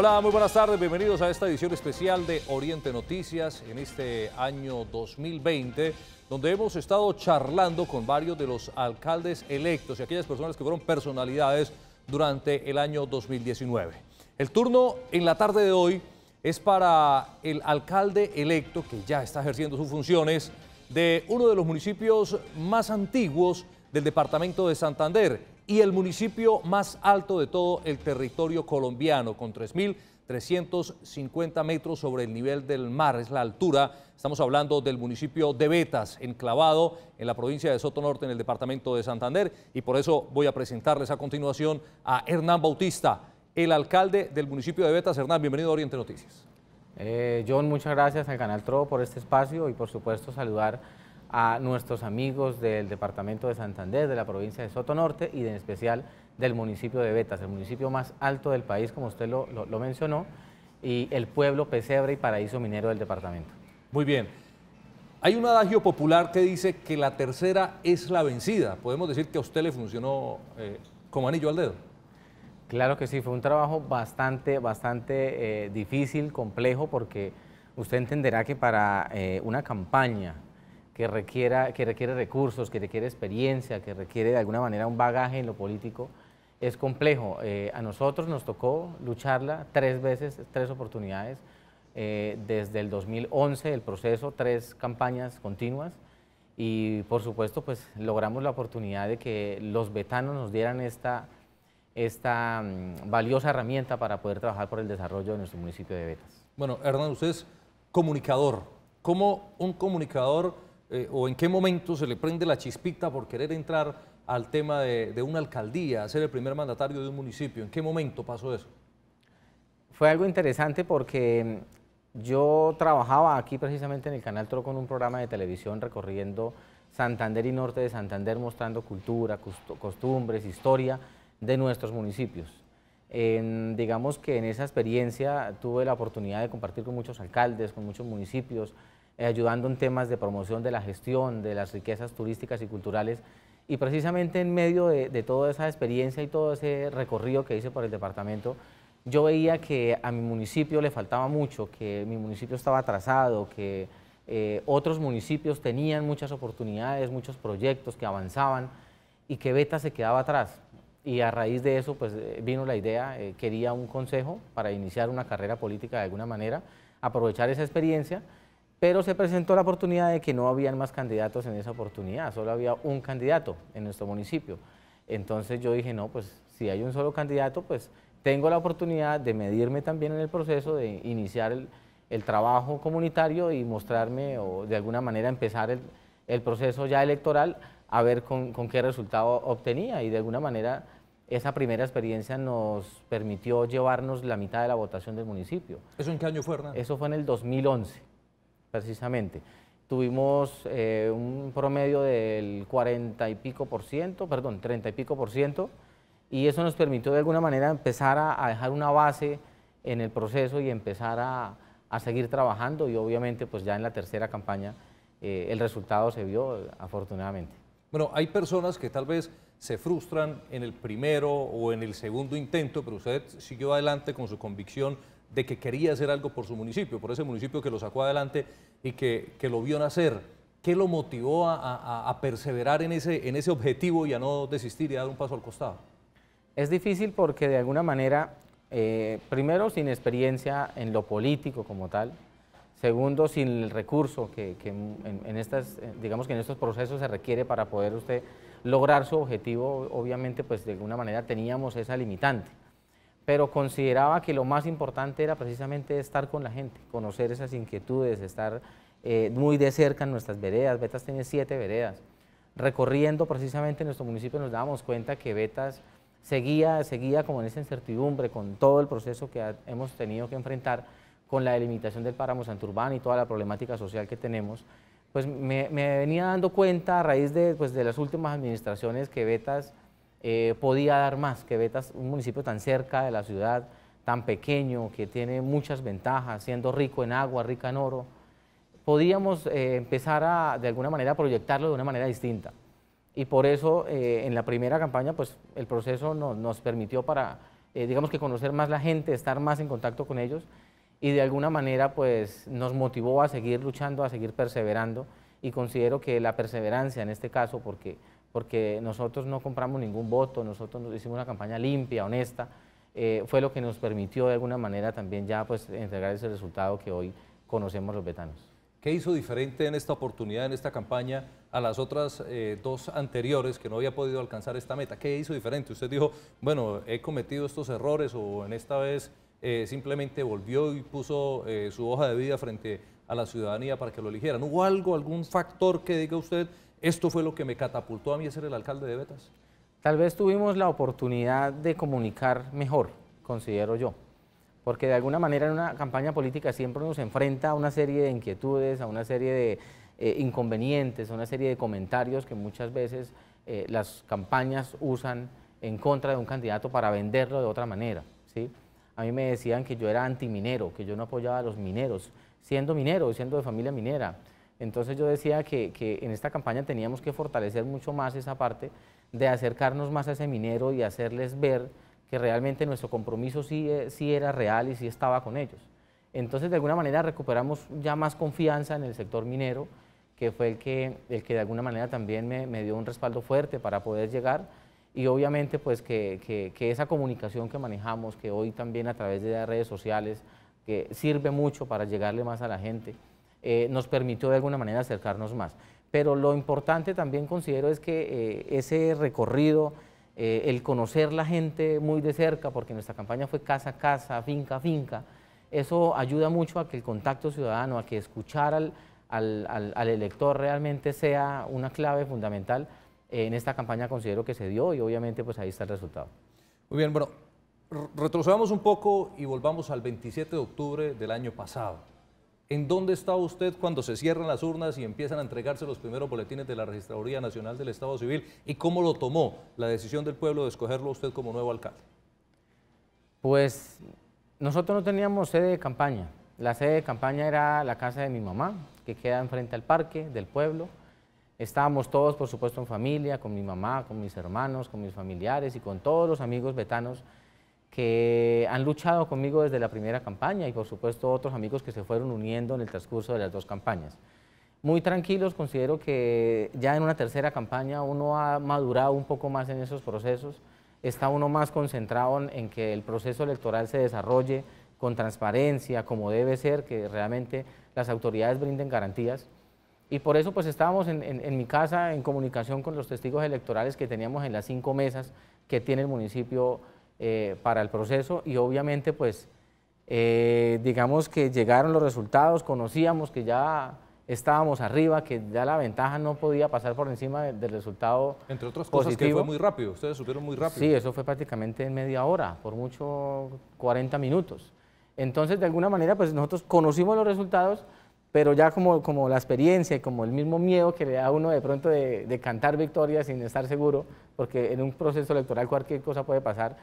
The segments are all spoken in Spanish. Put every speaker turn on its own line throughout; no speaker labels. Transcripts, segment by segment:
Hola, muy buenas tardes, bienvenidos a esta edición especial de Oriente Noticias en este año 2020, donde hemos estado charlando con varios de los alcaldes electos y aquellas personas que fueron personalidades durante el año 2019. El turno en la tarde de hoy es para el alcalde electo, que ya está ejerciendo sus funciones, de uno de los municipios más antiguos del departamento de Santander, y el municipio más alto de todo el territorio colombiano, con 3.350 metros sobre el nivel del mar, es la altura. Estamos hablando del municipio de Betas, enclavado en la provincia de Soto Norte, en el departamento de Santander, y por eso voy a presentarles a continuación a Hernán Bautista, el alcalde del municipio de Betas. Hernán, bienvenido a Oriente Noticias. Eh, John,
muchas gracias al Canal Tro por este espacio y por supuesto saludar a nuestros amigos del departamento de Santander, de la provincia de Soto Norte y en especial del municipio de Betas, el municipio más alto del país, como usted lo, mencionó, y el pueblo pesebre y paraíso
minero del departamento. Muy bien. Hay un adagio popular que dice que la tercera es la vencida. ¿Podemos decir que a usted le funcionó eh, como anillo al dedo?
Claro que sí, fue un trabajo bastante, bastante eh, difícil, complejo, porque usted entenderá que para eh, una campaña que, requiera, que requiere recursos, que requiere experiencia, que requiere de alguna manera un bagaje en lo político, es complejo. Eh, a nosotros nos tocó lucharla tres veces, tres oportunidades, eh, desde el 2011 el proceso, tres campañas continuas y por supuesto pues logramos la oportunidad de que los vetanos nos dieran esta, esta
mm, valiosa herramienta para poder trabajar por el desarrollo de nuestro municipio de Betas. Bueno, Hernán, usted es comunicador. ¿Cómo un comunicador eh, o en qué momento se le prende la chispita por querer entrar al tema de, una alcaldía, ser el primer mandatario de un municipio? ¿En qué momento pasó eso?
Fue algo interesante porque mm, yo trabajaba aquí precisamente en el Canal Tro con un programa de televisión recorriendo Santander y Norte de Santander, mostrando cultura, costumbres, historia de nuestros municipios. En, digamos que en esa experiencia tuve la oportunidad de compartir con muchos alcaldes, con muchos municipios, eh, ayudando en temas de promoción de la gestión de las riquezas turísticas y culturales. Y precisamente en medio de, de toda esa experiencia y todo ese recorrido que hice por el departamento, yo veía que a mi municipio le faltaba mucho, que mi municipio estaba atrasado, que eh, otros municipios tenían muchas oportunidades, muchos proyectos que avanzaban y que Beta se quedaba atrás. Y a raíz de eso pues eh, vino la idea, quería un consejo para iniciar una carrera política de alguna manera, aprovechar esa experiencia pero se presentó la oportunidad de que no habían más candidatos en esa oportunidad, solo había un candidato en nuestro municipio. Entonces yo dije, no, pues si hay un solo candidato, pues tengo la oportunidad de medirme también en el proceso, de iniciar el, trabajo comunitario y mostrarme o de alguna manera empezar el, proceso ya electoral a ver con, con, qué resultado obtenía y de alguna manera esa primera experiencia nos permitió llevarnos la mitad de la votación del municipio. ¿Eso en qué año fue, Hernán? Eso fue en el 2011 precisamente. Tuvimos eh, un promedio del 40 y pico por ciento, perdón, 30 y pico por ciento, y eso nos permitió de alguna manera empezar a, dejar una base en el proceso y empezar a, seguir trabajando
y obviamente pues ya en la tercera campaña eh, el resultado se vio afortunadamente. Bueno, hay personas que tal vez se frustran en el primero o en el segundo intento, pero usted siguió adelante con su convicción de que quería hacer algo por su municipio, por ese municipio que lo sacó adelante y que, lo vio nacer. ¿Qué lo motivó a, perseverar en ese, en ese objetivo y a no desistir y a dar un paso al costado? Es difícil porque de
alguna manera, eh, primero sin experiencia en lo político como tal, segundo sin el recurso que, en, estas, digamos que en estos procesos se requiere para poder usted lograr su objetivo, obviamente pues de alguna manera teníamos esa limitante pero consideraba que lo más importante era precisamente estar con la gente, conocer esas inquietudes, estar eh, muy de cerca en nuestras veredas. Betas tiene siete veredas. Recorriendo precisamente nuestro municipio nos dábamos cuenta que Betas seguía, seguía como en esa incertidumbre con todo el proceso que hemos tenido que enfrentar con la delimitación del páramo Santurbán y toda la problemática social que tenemos, pues me, me venía dando cuenta a raíz de, pues, de las últimas administraciones que Betas eh, podía dar más, que Betas, un municipio tan cerca de la ciudad, tan pequeño, que tiene muchas ventajas, siendo rico en agua, rico en oro, podíamos eh, empezar a, de alguna manera, proyectarlo de una manera distinta. Y por eso, eh, en la primera campaña, pues el proceso nos permitió para, digamos que conocer más la gente, estar más en contacto con ellos, y de alguna manera, pues nos motivó a seguir luchando, a seguir perseverando, y considero que la perseverancia en este caso, porque porque nosotros no compramos ningún voto, nosotros hicimos una campaña limpia, honesta, eh, fue lo que nos permitió de alguna manera también ya pues entregar ese resultado que hoy conocemos
los betanos. ¿Qué hizo diferente en esta oportunidad, en esta campaña, a las otras eh, dos anteriores que no había podido alcanzar esta meta? ¿Qué hizo diferente? Usted dijo, bueno, he cometido estos errores o en esta vez eh, simplemente volvió y puso su hoja de vida frente a la ciudadanía para que lo eligieran. ¿Hubo algo, algún factor que diga usted ¿Esto fue lo que me catapultó a mí a ser el alcalde de Betas?
Tal vez tuvimos la oportunidad de comunicar mejor, considero yo, porque de alguna manera en una campaña política siempre nos enfrenta a una serie de inquietudes, a una serie de eh, inconvenientes, a una serie de comentarios que muchas veces eh, las campañas usan en contra de un candidato para venderlo de otra manera. ¿sí? A mí me decían que yo era antiminero, que yo no apoyaba a los mineros, siendo minero, siendo de familia minera. Entonces yo decía que, en esta campaña teníamos que fortalecer mucho más esa parte de acercarnos más a ese minero y hacerles ver que realmente nuestro compromiso sí, eh, era real y sí estaba con ellos. Entonces de alguna manera recuperamos ya más confianza en el sector minero, que fue el que, de alguna manera también me, dio un respaldo fuerte para poder llegar y obviamente pues que, esa comunicación que manejamos, que hoy también a través de redes sociales, que sirve mucho para llegarle más a la gente. Eh, nos permitió de alguna manera acercarnos más. Pero lo importante también considero es que eh, ese recorrido, eh, el conocer la gente muy de cerca, porque nuestra campaña fue casa a casa, finca a finca, eso ayuda mucho a que el contacto ciudadano, a que escuchar al, elector realmente sea una clave fundamental. en esta campaña considero que se dio y obviamente pues ahí está el resultado.
Muy bien, bueno, retrocedamos un poco y volvamos al 27 de octubre del año pasado. ¿En dónde estaba usted cuando se cierran las urnas y empiezan a entregarse los primeros boletines de la Registraduría Nacional del Estado Civil? ¿Y cómo lo tomó la decisión del pueblo de escogerlo usted como nuevo alcalde?
Pues nosotros no teníamos sede de campaña. La sede de campaña era la casa de mi mamá, que queda enfrente al parque del pueblo. Estábamos todos, por supuesto, en familia, con mi mamá, con mis hermanos, con mis familiares y con todos los amigos vetanos que han luchado conmigo desde la primera campaña y por supuesto otros amigos que se fueron uniendo en el transcurso de las dos campañas. Muy tranquilos, considero que ya en una tercera campaña uno ha madurado un poco más en esos procesos, está uno más concentrado en, que el proceso electoral se desarrolle con transparencia, como debe ser, que realmente las autoridades brinden garantías. Y por eso pues estábamos en, en mi casa en comunicación con los testigos electorales que teníamos en las cinco mesas que tiene el municipio eh, para el proceso y obviamente pues eh, digamos que llegaron los resultados, conocíamos que ya estábamos arriba, que ya la ventaja no podía pasar por encima del
resultado Entre otras cosas que fue muy rápido, ustedes supieron muy rápido. Sí,
eso fue prácticamente en media hora, por mucho 40 minutos. Entonces de alguna manera pues nosotros conocimos los resultados, pero ya como, como la experiencia y como el mismo miedo que le da a uno de pronto de, de cantar victoria sin estar seguro, porque en un proceso electoral cualquier cosa puede pasar,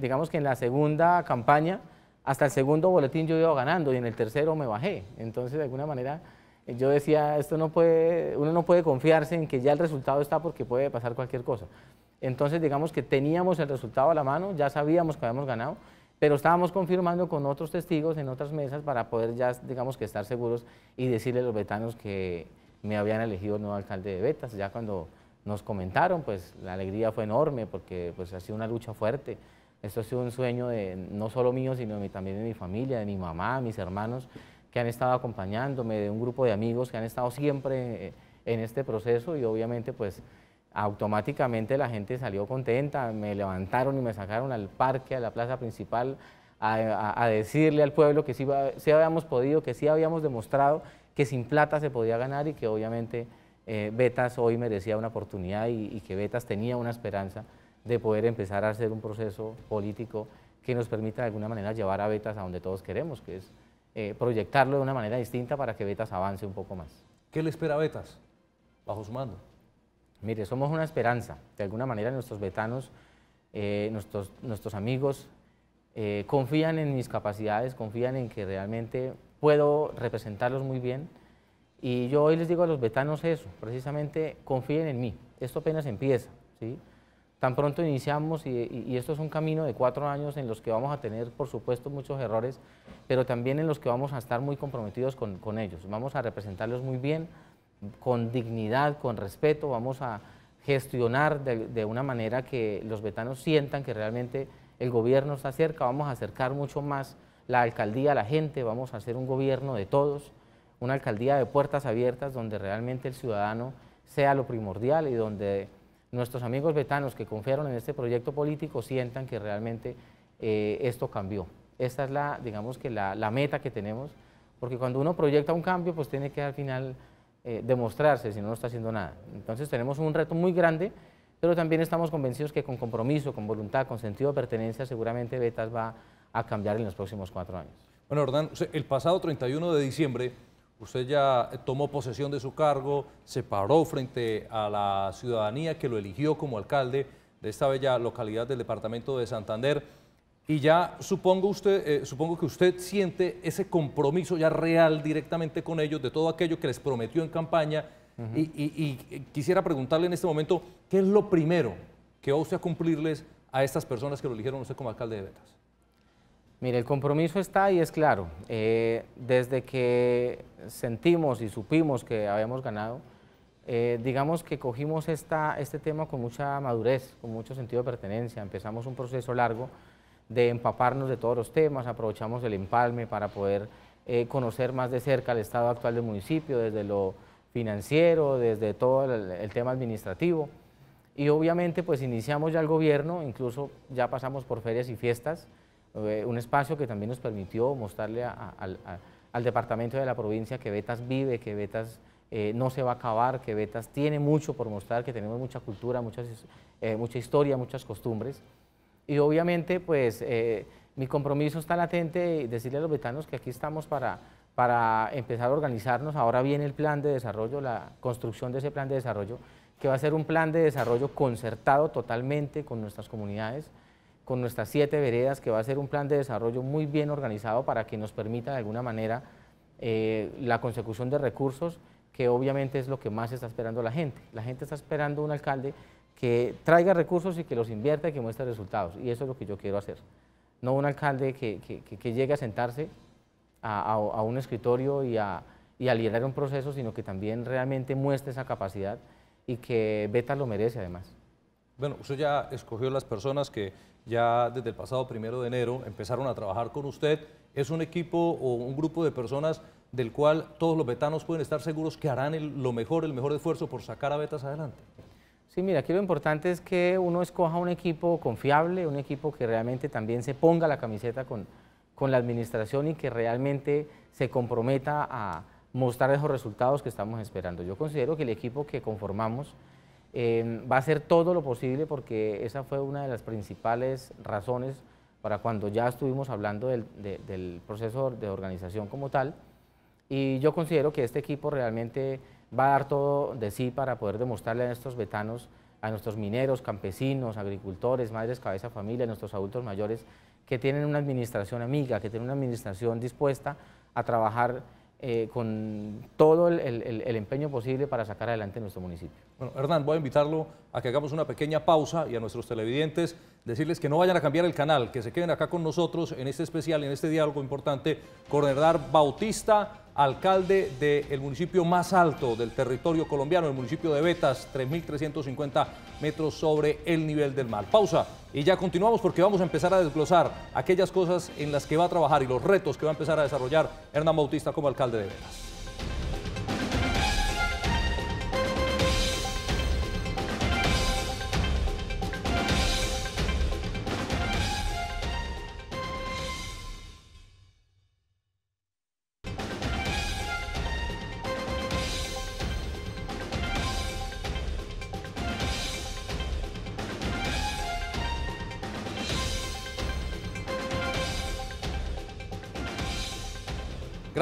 digamos que en la segunda campaña, hasta el segundo boletín yo iba ganando y en el tercero me bajé. Entonces, de alguna manera, yo decía, esto no puede, uno no puede confiarse en que ya el resultado está porque puede pasar cualquier cosa. Entonces, digamos que teníamos el resultado a la mano, ya sabíamos que habíamos ganado, pero estábamos confirmando con otros testigos en otras mesas para poder ya, digamos que estar seguros y decirle a los vetanos que me habían elegido nuevo alcalde de Betas, ya cuando nos comentaron, pues la alegría fue enorme porque pues ha sido una lucha fuerte. Esto ha sido un sueño de, no solo mío, sino también de mi familia, de mi mamá, mis hermanos que han estado acompañándome, de un grupo de amigos que han estado siempre eh, en este proceso y obviamente pues automáticamente la gente salió contenta, me levantaron y me sacaron al parque, a la plaza principal, a, decirle al pueblo que sí, sí habíamos podido, que sí habíamos demostrado que sin plata se podía ganar y que obviamente eh, Betas hoy merecía una oportunidad y, que Betas tenía una esperanza de poder empezar a hacer un proceso político que nos permita de alguna manera llevar a Betas a donde todos queremos, que es eh, proyectarlo de una manera distinta para que Betas avance un poco más. ¿Qué le espera a Betas bajo su mando? Mire, somos una esperanza. De alguna manera nuestros betanos, eh, nuestros amigos, confían en mis capacidades, confían en que realmente puedo representarlos muy bien y yo hoy les digo a los vetanos eso, precisamente confíen en mí, esto apenas empieza. ¿sí? Tan pronto iniciamos y, esto es un camino de cuatro años en los que vamos a tener, por supuesto, muchos errores, pero también en los que vamos a estar muy comprometidos con, ellos. Vamos a representarlos muy bien, con dignidad, con respeto, vamos a gestionar de, una manera que los vetanos sientan que realmente el gobierno se acerca, vamos a acercar mucho más la alcaldía a la gente, vamos a hacer un gobierno de todos una alcaldía de puertas abiertas donde realmente el ciudadano sea lo primordial y donde nuestros amigos vetanos que confiaron en este proyecto político sientan que realmente eh, esto cambió. Esta es la, digamos que la, la, meta que tenemos, porque cuando uno proyecta un cambio, pues tiene que al final eh, demostrarse, si no, no está haciendo nada. Entonces tenemos un reto muy grande, pero también estamos convencidos que con compromiso, con voluntad, con sentido de pertenencia, seguramente Betas va a cambiar en los próximos cuatro años.
Bueno, Hernán, el pasado 31 de diciembre Usted ya tomó posesión de su cargo, se paró frente a la ciudadanía que lo eligió como alcalde de esta bella localidad del departamento de Santander y ya supongo, usted, eh, supongo que usted siente ese compromiso ya real directamente con ellos de todo aquello que les prometió en campaña y, y, eh, quisiera preguntarle en este momento, ¿qué es lo primero que va usted a cumplirles a estas personas que lo eligieron usted como alcalde de Betas?
Mire, el compromiso está y es claro. Eh, desde que sentimos y supimos que habíamos ganado, eh, digamos que cogimos este tema con mucha madurez, con mucho sentido de pertenencia. Empezamos un proceso largo de empaparnos de todos los temas, aprovechamos el empalme para poder eh, conocer más de cerca el estado actual del municipio, desde lo financiero, desde todo el tema administrativo. Y obviamente pues iniciamos ya el gobierno, incluso ya pasamos por ferias y fiestas, eh, un espacio que también nos permitió mostrarle al departamento de la provincia que Betas vive, que Betas eh, no se va a acabar, que Betas tiene mucho por mostrar, que tenemos mucha cultura, eh, mucha historia, muchas costumbres. Y obviamente, pues, mi compromiso está latente y decirle a los betanos que aquí estamos para empezar a organizarnos. Ahora viene el plan de desarrollo, la construcción de ese plan de desarrollo, que va a ser un plan de desarrollo concertado totalmente con nuestras comunidades, con nuestras siete veredas, que va a ser un plan de desarrollo muy bien organizado para que nos permita de alguna manera eh, la consecución de recursos, que obviamente es lo que más está esperando la gente. La gente está esperando un alcalde que traiga recursos y que los invierta y que muestre resultados, y eso es lo que yo quiero hacer. No un alcalde que, llegue a sentarse a, un escritorio y a, y a liderar un proceso, sino que también realmente muestre esa capacidad y que Beta lo merece además.
Bueno, usted ya escogió las personas que ya desde el pasado primero de enero empezaron a trabajar con usted. ¿Es un equipo o un grupo de personas del cual todos los betanos pueden estar seguros que harán lo mejor, el mejor esfuerzo por sacar a Betas adelante?
Sí, mira, aquí lo importante es que uno escoja un equipo confiable, un equipo que realmente también se ponga la camiseta con, con la administración y que realmente se comprometa a mostrar esos resultados que estamos esperando. Yo considero que el equipo que conformamos Em, va a hacer todo lo posible porque esa fue una de las principales razones para cuando ya estuvimos hablando del, proceso de organización como tal. Y yo considero que este equipo realmente va a dar todo de sí para poder demostrarle a nuestros vetanos, a nuestros mineros, campesinos, agricultores, madres, cabeza, familia, nuestros adultos mayores, que tienen una administración amiga, que tienen una administración dispuesta a trabajar eh,
con todo el, empeño posible para sacar adelante nuestro municipio. Bueno, Hernán, voy a invitarlo a que hagamos una pequeña pausa y a nuestros televidentes decirles que no vayan a cambiar el canal, que se queden acá con nosotros en este especial, en este diálogo importante con Hernán Bautista alcalde del municipio más alto del territorio colombiano, el municipio de Betas, 3.350 metros sobre el nivel del mar. Pausa y ya continuamos porque vamos a empezar a desglosar aquellas cosas en las que va a trabajar y los retos que va a empezar a desarrollar Hernán Bautista como alcalde de Betas.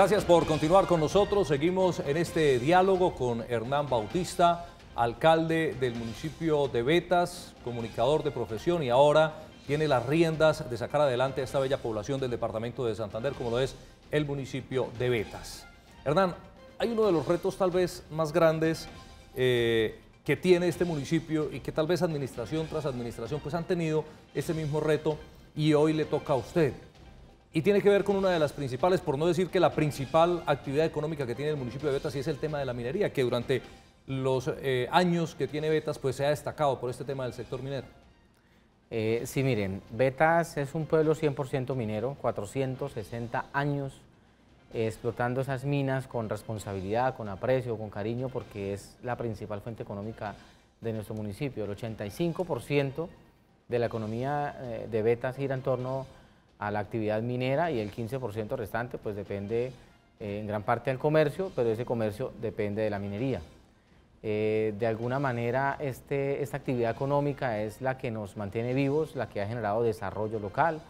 Gracias por continuar con nosotros. Seguimos en este diálogo con Hernán Bautista, alcalde del municipio de Betas, comunicador de profesión y ahora tiene las riendas de sacar adelante a esta bella población del departamento de Santander, como lo es el municipio de Betas. Hernán, hay uno de los retos tal vez más grandes eh, que tiene este municipio y que tal vez administración tras administración pues han tenido ese mismo reto y hoy le toca a usted y tiene que ver con una de las principales, por no decir que la principal actividad económica que tiene el municipio de Betas y es el tema de la minería, que durante los eh, años que tiene Betas pues se ha destacado por este tema del sector minero.
Eh, sí, miren, Betas es un pueblo 100% minero, 460 años eh, explotando esas minas con responsabilidad, con aprecio, con cariño, porque es la principal fuente económica de nuestro municipio. El 85% de la economía de Betas gira en torno a a la actividad minera y el 15% restante pues depende eh, en gran parte del comercio, pero ese comercio depende de la minería. Eh, de alguna manera este, esta actividad económica es la que nos mantiene vivos, la que ha generado desarrollo local,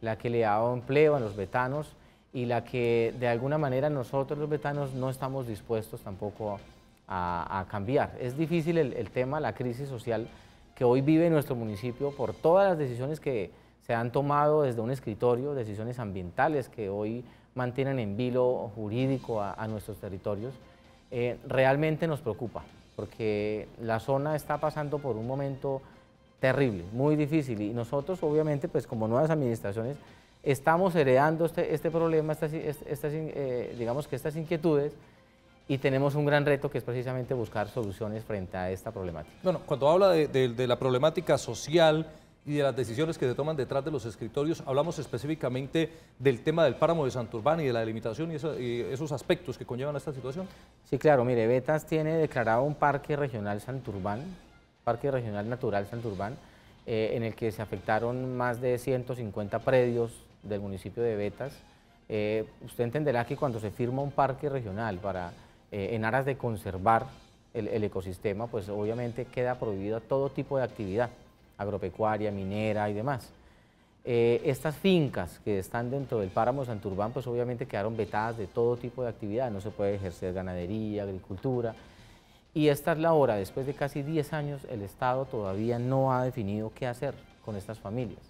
la que le ha dado empleo a los vetanos y la que de alguna manera nosotros los vetanos no estamos dispuestos tampoco a, cambiar. Es difícil el tema, la crisis social que hoy vive nuestro municipio por todas las decisiones que se han tomado desde un escritorio decisiones ambientales que hoy mantienen en vilo jurídico a, nuestros territorios. Eh, realmente nos preocupa porque la zona está pasando por un momento terrible, muy difícil y nosotros obviamente pues como nuevas administraciones estamos heredando este, este problema, eh, digamos que estas inquietudes y tenemos un gran reto que es precisamente buscar soluciones frente a esta problemática.
Bueno, cuando habla de la problemática social, y de las decisiones que se toman detrás de los escritorios. Hablamos específicamente del tema del páramo de Santurbán y de la delimitación y, esos aspectos que conllevan a esta situación.
Sí, claro, mire, Betas tiene declarado un parque regional Santurbán, parque regional natural Santurbán, eh, en el que se afectaron más de 150 predios del municipio de Betas. Eh, usted entenderá que cuando se firma un parque regional para, eh, en aras de conservar el, el ecosistema, pues obviamente queda prohibido todo tipo de actividad agropecuaria, minera y demás. Eh, estas fincas que están dentro del páramo de Santurbán, pues obviamente quedaron vetadas de todo tipo de actividad, no se puede ejercer ganadería, agricultura, y esta es la hora, después de casi 10 años, el Estado todavía no ha definido qué hacer con estas familias.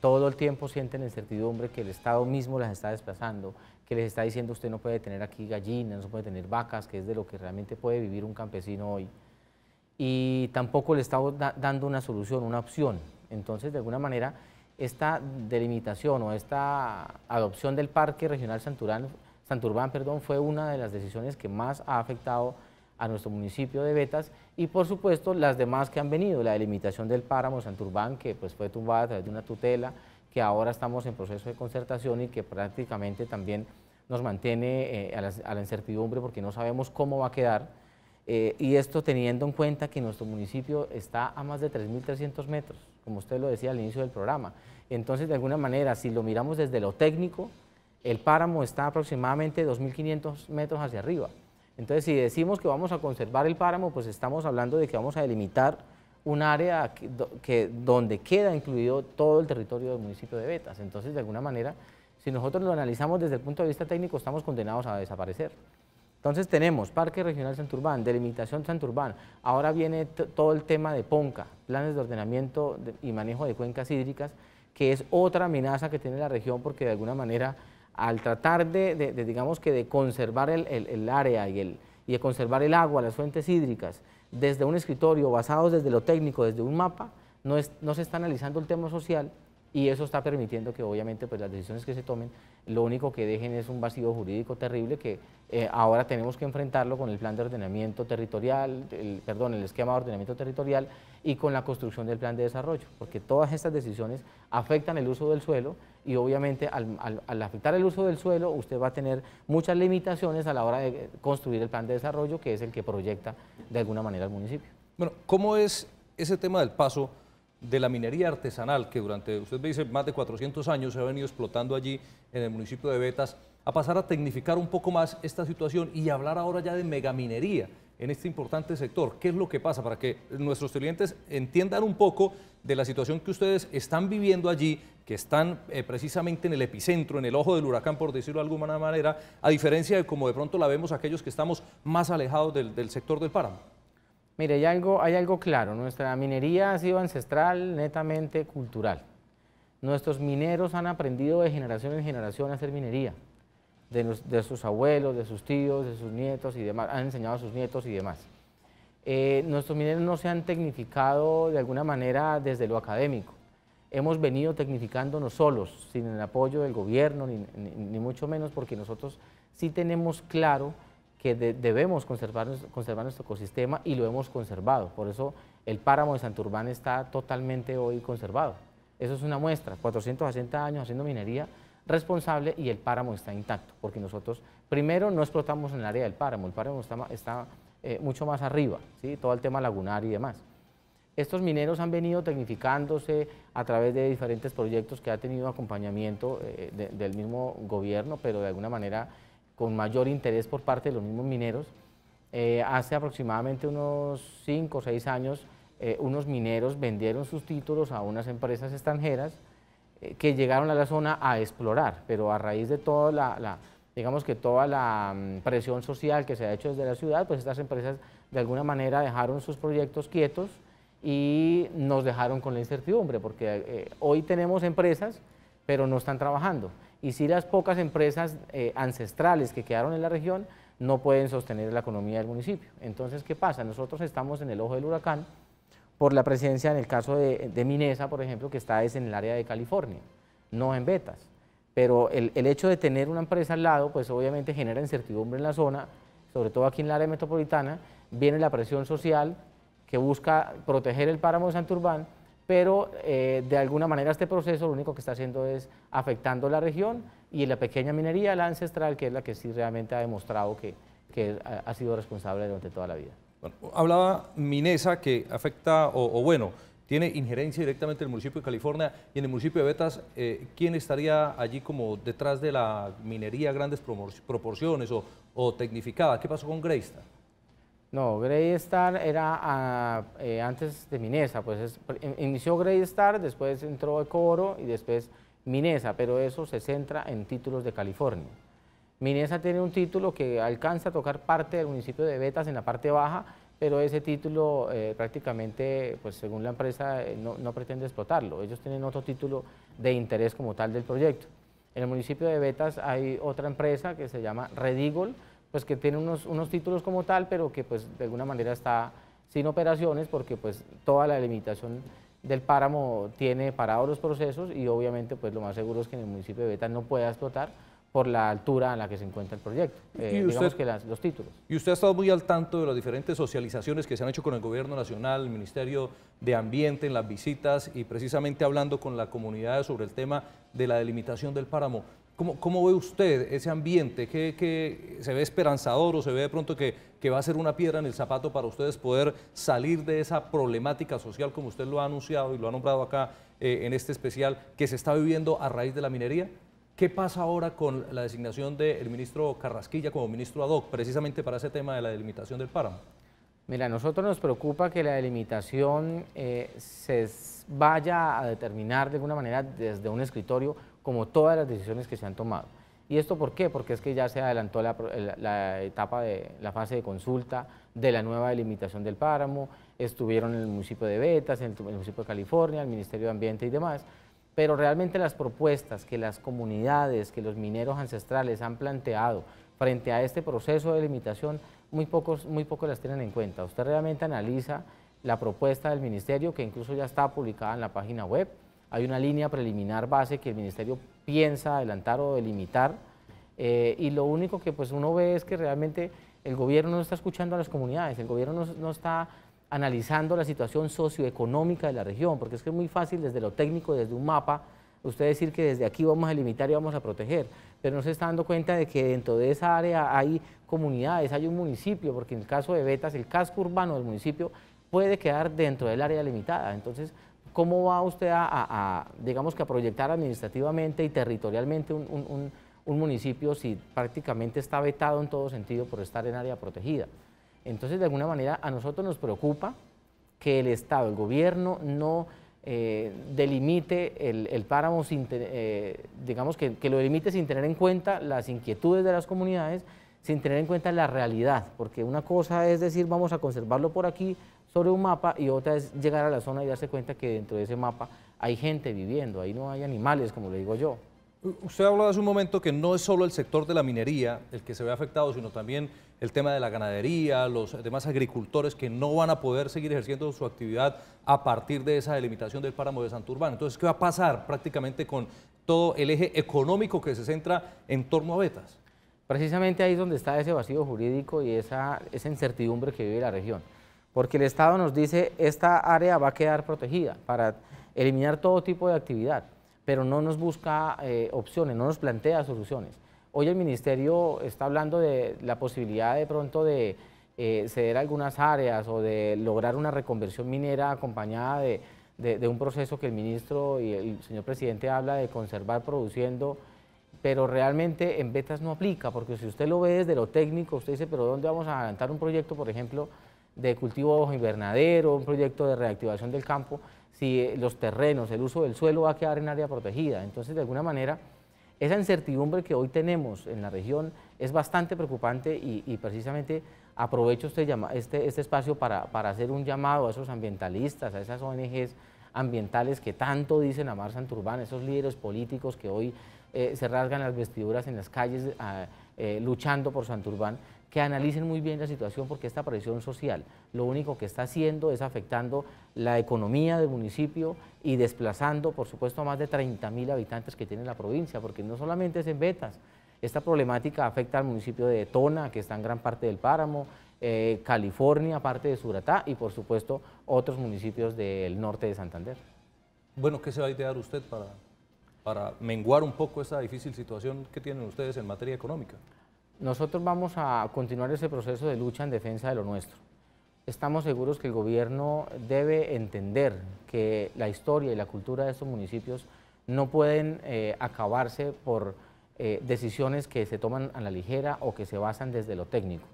Todo el tiempo sienten incertidumbre que el Estado mismo las está desplazando, que les está diciendo usted no puede tener aquí gallinas, no puede tener vacas, que es de lo que realmente puede vivir un campesino hoy y tampoco le estamos dando una solución, una opción. Entonces, de alguna manera, esta delimitación o esta adopción del Parque Regional Santurán, Santurbán perdón, fue una de las decisiones que más ha afectado a nuestro municipio de Betas y por supuesto las demás que han venido, la delimitación del páramo Santurbán que pues fue tumbada a través de una tutela, que ahora estamos en proceso de concertación y que prácticamente también nos mantiene eh, a la incertidumbre porque no sabemos cómo va a quedar eh, y esto teniendo en cuenta que nuestro municipio está a más de 3.300 metros, como usted lo decía al inicio del programa. Entonces, de alguna manera, si lo miramos desde lo técnico, el páramo está aproximadamente 2.500 metros hacia arriba. Entonces, si decimos que vamos a conservar el páramo, pues estamos hablando de que vamos a delimitar un área que, donde queda incluido todo el territorio del municipio de Betas. Entonces, de alguna manera, si nosotros lo analizamos desde el punto de vista técnico, estamos condenados a desaparecer. Entonces tenemos Parque Regional Santurbán, delimitación Santurbán, ahora viene todo el tema de PONCA, planes de ordenamiento y manejo de cuencas hídricas, que es otra amenaza que tiene la región porque de alguna manera al tratar de, digamos que de conservar el, área y, el, y de conservar el agua, las fuentes hídricas, desde un escritorio, basados desde lo técnico, desde un mapa, no, no se está analizando el tema social y eso está permitiendo que obviamente pues, las decisiones que se tomen lo único que dejen es un vacío jurídico terrible que eh, ahora tenemos que enfrentarlo con el plan de ordenamiento territorial, perdón, el esquema de ordenamiento territorial y con la construcción del plan de desarrollo, porque todas estas decisiones afectan el uso del suelo y obviamente al, al afectar el uso del suelo usted va a tener muchas limitaciones
a la hora de construir el plan de desarrollo que es el que proyecta de alguna manera el municipio. Bueno, ¿cómo es ese tema del paso? de la minería artesanal que durante, usted me dice, más de 400 años se ha venido explotando allí en el municipio de Betas, a pasar a tecnificar un poco más esta situación y hablar ahora ya de megaminería en este importante sector. ¿Qué es lo que pasa? Para que nuestros clientes entiendan un poco de la situación que ustedes están viviendo allí, que están eh, precisamente en el epicentro, en el ojo del huracán, por decirlo de alguna manera, a diferencia de como de pronto la vemos aquellos que estamos más alejados del sector del páramo.
Mire, hay algo, hay algo claro, nuestra minería ha sido ancestral, netamente cultural. Nuestros mineros han aprendido de generación en generación a hacer minería, de, sus abuelos, de sus tíos, de sus nietos y demás, han enseñado a sus nietos y demás. Eh, nuestros mineros no se han tecnificado de alguna manera desde lo académico. Hemos venido tecnificándonos solos, sin el apoyo del gobierno, ni, ni mucho menos porque nosotros sí tenemos claro debemos conservar, conservar nuestro ecosistema y lo hemos conservado. Por eso el páramo de Santurbán está totalmente hoy conservado. Eso es una muestra, 460 años haciendo minería responsable y el páramo está intacto, porque nosotros primero no explotamos en el área del páramo, el páramo está, eh, mucho más arriba, ¿sí? todo el tema lagunar y demás. Estos mineros han venido tecnificándose a través de diferentes proyectos que ha tenido acompañamiento eh, del mismo gobierno, pero de alguna manera con mayor interés por parte de los mismos mineros. Eh, hace aproximadamente unos 5 o 6 años, eh, unos mineros vendieron sus títulos a unas empresas extranjeras eh, que llegaron a la zona a explorar, pero a raíz de toda la, digamos que toda la mm, presión social que se ha hecho desde la ciudad, pues estas empresas de alguna manera dejaron sus proyectos quietos y nos dejaron con la incertidumbre, porque hoy tenemos empresas, pero no están trabajando y si las pocas empresas eh, ancestrales que quedaron en la región no pueden sostener la economía del municipio. Entonces, ¿qué pasa? Nosotros estamos en el ojo del huracán por la presencia, en el caso de, de Minesa, por ejemplo, que está es en el área de California, no en Betas. Pero el, el hecho de tener una empresa al lado, pues obviamente genera incertidumbre en la zona, sobre todo aquí en el área metropolitana, viene la presión social que busca proteger el páramo de Santurbán, pero eh, de alguna manera este proceso lo único que está haciendo es afectando la región y la pequeña minería, la ancestral, que es la que sí realmente ha demostrado que, ha sido responsable durante toda la vida.
Bueno, hablaba Minesa que afecta, o, bueno, tiene injerencia directamente en el municipio de California y en el municipio de Betas, eh, ¿quién estaría allí como detrás de la minería grandes proporciones o, o tecnificada? ¿Qué pasó con Greystar?
No, Grey Star era ah, eh, antes de Minesa, pues inició Grey Star, después entró Oro y después Minesa, pero eso se centra en títulos de California. Minesa tiene un título que alcanza a tocar parte del municipio de Betas en la parte baja, pero ese título eh, prácticamente, pues según la empresa, eh, no, no, pretende explotarlo. Ellos tienen otro título de interés como tal del proyecto. En el municipio de Betas hay otra empresa que se llama Redigol, pues que tiene unos, unos títulos como tal, pero que pues de alguna manera está sin operaciones porque pues toda la delimitación del páramo tiene parados los procesos y obviamente pues lo más seguro es que en el municipio de Beta no pueda explotar por la altura a la que se encuentra el proyecto, eh, que
los títulos. Y usted ha estado muy al tanto de las diferentes socializaciones que se han hecho con el Gobierno Nacional, el Ministerio de Ambiente, en las visitas y precisamente hablando con la comunidad sobre el tema de la delimitación del páramo. ¿Cómo, ve usted ese ambiente? ¿Qué, se ve esperanzador o se ve de pronto que, va a ser una piedra en el zapato para ustedes poder salir de esa problemática social como usted lo ha anunciado y lo ha nombrado acá eh, en este especial que se está viviendo a raíz de la minería? ¿Qué pasa ahora con la designación del ministro Carrasquilla como ministro ad hoc precisamente para ese tema de la delimitación del páramo?
Mira, a nosotros nos preocupa que la delimitación eh, se vaya a determinar de alguna manera desde un escritorio como todas las decisiones que se han tomado. ¿Y esto por qué? Porque es que ya se adelantó la, etapa de la fase de consulta de la nueva delimitación del páramo, estuvieron en el municipio de Betas, en el, municipio de California, el Ministerio de Ambiente y demás, pero realmente las propuestas que las comunidades, que los mineros ancestrales han planteado frente a este proceso de delimitación, muy pocos, muy pocos las tienen en cuenta. Usted realmente analiza la propuesta del Ministerio, que incluso ya está publicada en la página web, hay una línea preliminar base que el ministerio piensa adelantar o delimitar eh, y lo único que pues uno ve es que realmente el gobierno no está escuchando a las comunidades, el gobierno no, está analizando la situación socioeconómica de la región, porque es que es muy fácil desde lo técnico, desde un mapa, usted decir que desde aquí vamos a delimitar y vamos a proteger, pero no se está dando cuenta de que dentro de esa área hay comunidades, hay un municipio, porque en el caso de Betas, el casco urbano del municipio puede quedar dentro del área limitada. Entonces, ¿Cómo va usted a, digamos que a proyectar administrativamente y territorialmente un, municipio si prácticamente está vetado en todo sentido por estar en área protegida? Entonces, de alguna manera, a nosotros nos preocupa que el Estado, el gobierno, no eh, delimite el, páramo, sin eh, digamos que, que lo delimite sin tener en cuenta las inquietudes de las comunidades, sin tener en cuenta la realidad, porque una cosa es decir, vamos a conservarlo por aquí, sobre un mapa y otra es llegar a la zona y darse cuenta que dentro de ese mapa hay gente viviendo, ahí no hay animales, como le
digo yo. Usted hablaba hace un momento que no es solo el sector de la minería el que se ve afectado, sino también el tema de la ganadería, los demás agricultores que no van a poder seguir ejerciendo su actividad a partir de esa delimitación del páramo de Santurbán. Entonces, ¿qué va a pasar prácticamente con todo el eje económico que se centra en torno a Betas? Precisamente ahí es donde está ese
vacío jurídico y esa incertidumbre que vive la región porque el Estado nos dice esta área va a quedar protegida para eliminar todo tipo de actividad, pero no nos busca eh, opciones, no nos plantea soluciones. Hoy el Ministerio está hablando de la posibilidad de pronto de eh, ceder algunas áreas o de lograr una reconversión minera acompañada de, de un proceso que el ministro y el señor presidente habla de conservar produciendo pero realmente en betas no aplica, porque si usted lo ve desde lo técnico, usted dice, pero ¿dónde vamos a adelantar un proyecto, por ejemplo, de cultivo bajo invernadero, un proyecto de reactivación del campo, si eh, los terrenos, el uso del suelo va a quedar en área protegida. Entonces, de alguna manera, esa incertidumbre que hoy tenemos en la región es bastante preocupante y, precisamente aprovecho este, este, este espacio para, hacer un llamado a esos ambientalistas, a esas ONGs ambientales que tanto dicen amar Santurbán, esos líderes políticos que hoy eh, se rasgan las vestiduras en las calles ah, eh, luchando por Santurbán, que analicen muy bien la situación porque esta presión social lo único que está haciendo es afectando la economía del municipio y desplazando, por supuesto, a más de 30 mil habitantes que tiene la provincia, porque no solamente es en Betas, esta problemática afecta al municipio de Tona, que está en gran parte del páramo, eh, California, parte de Suratá y, por supuesto, otros
municipios del norte de Santander. Bueno, ¿qué se va a idear usted para, para menguar un poco esa difícil situación que tienen ustedes en materia económica?
Nosotros vamos a continuar ese proceso de lucha en defensa de lo nuestro. Estamos seguros que el gobierno debe entender que la historia y la cultura de estos municipios no pueden eh, acabarse por eh, decisiones que se toman a la ligera o que se basan desde lo técnico.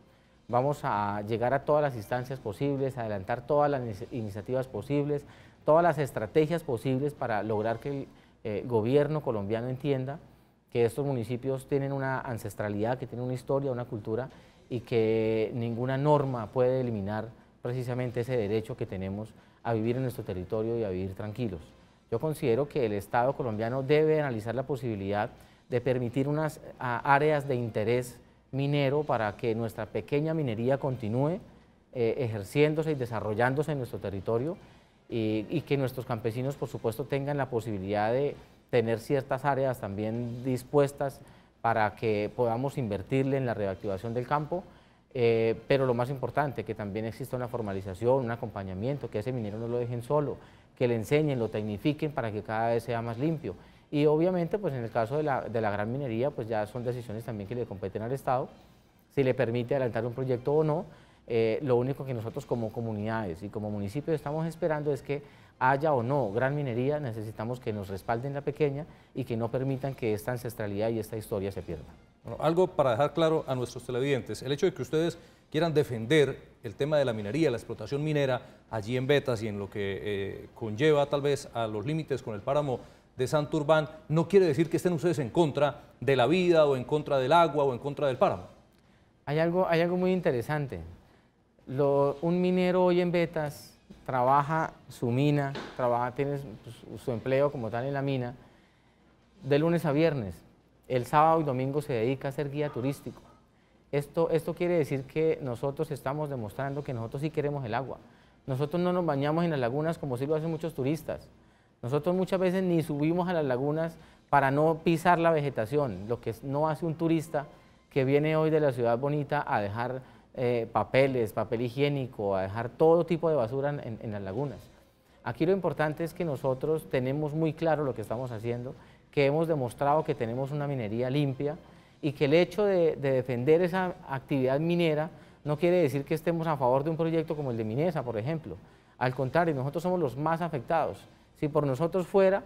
Vamos a llegar a todas las instancias posibles, adelantar todas las iniciativas posibles, todas las estrategias posibles para lograr que el eh, gobierno colombiano entienda que estos municipios tienen una ancestralidad, que tienen una historia, una cultura y que ninguna norma puede eliminar precisamente ese derecho que tenemos a vivir en nuestro territorio y a vivir tranquilos. Yo considero que el Estado colombiano debe analizar la posibilidad de permitir unas áreas de interés minero para que nuestra pequeña minería continúe eh, ejerciéndose y desarrollándose en nuestro territorio y que nuestros campesinos, por supuesto, tengan la posibilidad de tener ciertas áreas también dispuestas para que podamos invertirle en la reactivación del campo, eh, pero lo más importante, que también exista una formalización, un acompañamiento, que ese minero no lo dejen solo, que le enseñen, lo tecnifiquen para que cada vez sea más limpio. Y obviamente, pues en el caso de la, de la gran minería, pues ya son decisiones también que le competen al Estado, si le permite adelantar un proyecto o no, eh, lo único que nosotros como comunidades y como municipios estamos esperando es que haya o no gran minería, necesitamos que nos respalden la pequeña y que no
permitan que esta ancestralidad y esta historia se pierda. Bueno, algo para dejar claro a nuestros televidentes, el hecho de que ustedes quieran defender el tema de la minería, la explotación minera allí en Betas y en lo que eh, conlleva tal vez a los límites con el páramo de Santurbán, no quiere decir que estén ustedes en contra de la vida o en contra del agua o en contra del páramo. Hay
algo, hay algo muy interesante un minero hoy en Betas trabaja su mina, trabaja, tiene pues, su, empleo como tal en la mina, de lunes a viernes. El sábado y domingo se dedica a ser guía turístico. Esto, esto quiere decir que nosotros estamos demostrando que nosotros sí queremos el agua. Nosotros no nos bañamos en las lagunas como sí lo hacen muchos turistas. Nosotros muchas veces ni subimos a las lagunas para no pisar la vegetación, lo que no hace un turista que viene hoy de la ciudad bonita a dejar eh, papeles, papel higiénico, a dejar todo tipo de basura en, las lagunas. Aquí lo importante es que nosotros tenemos muy claro lo que estamos haciendo, que hemos demostrado que tenemos una minería limpia y que el hecho de, de, defender esa actividad minera no quiere decir que estemos a favor de un proyecto como el de Minesa, por ejemplo. Al contrario, nosotros somos los más afectados. Si por nosotros fuera,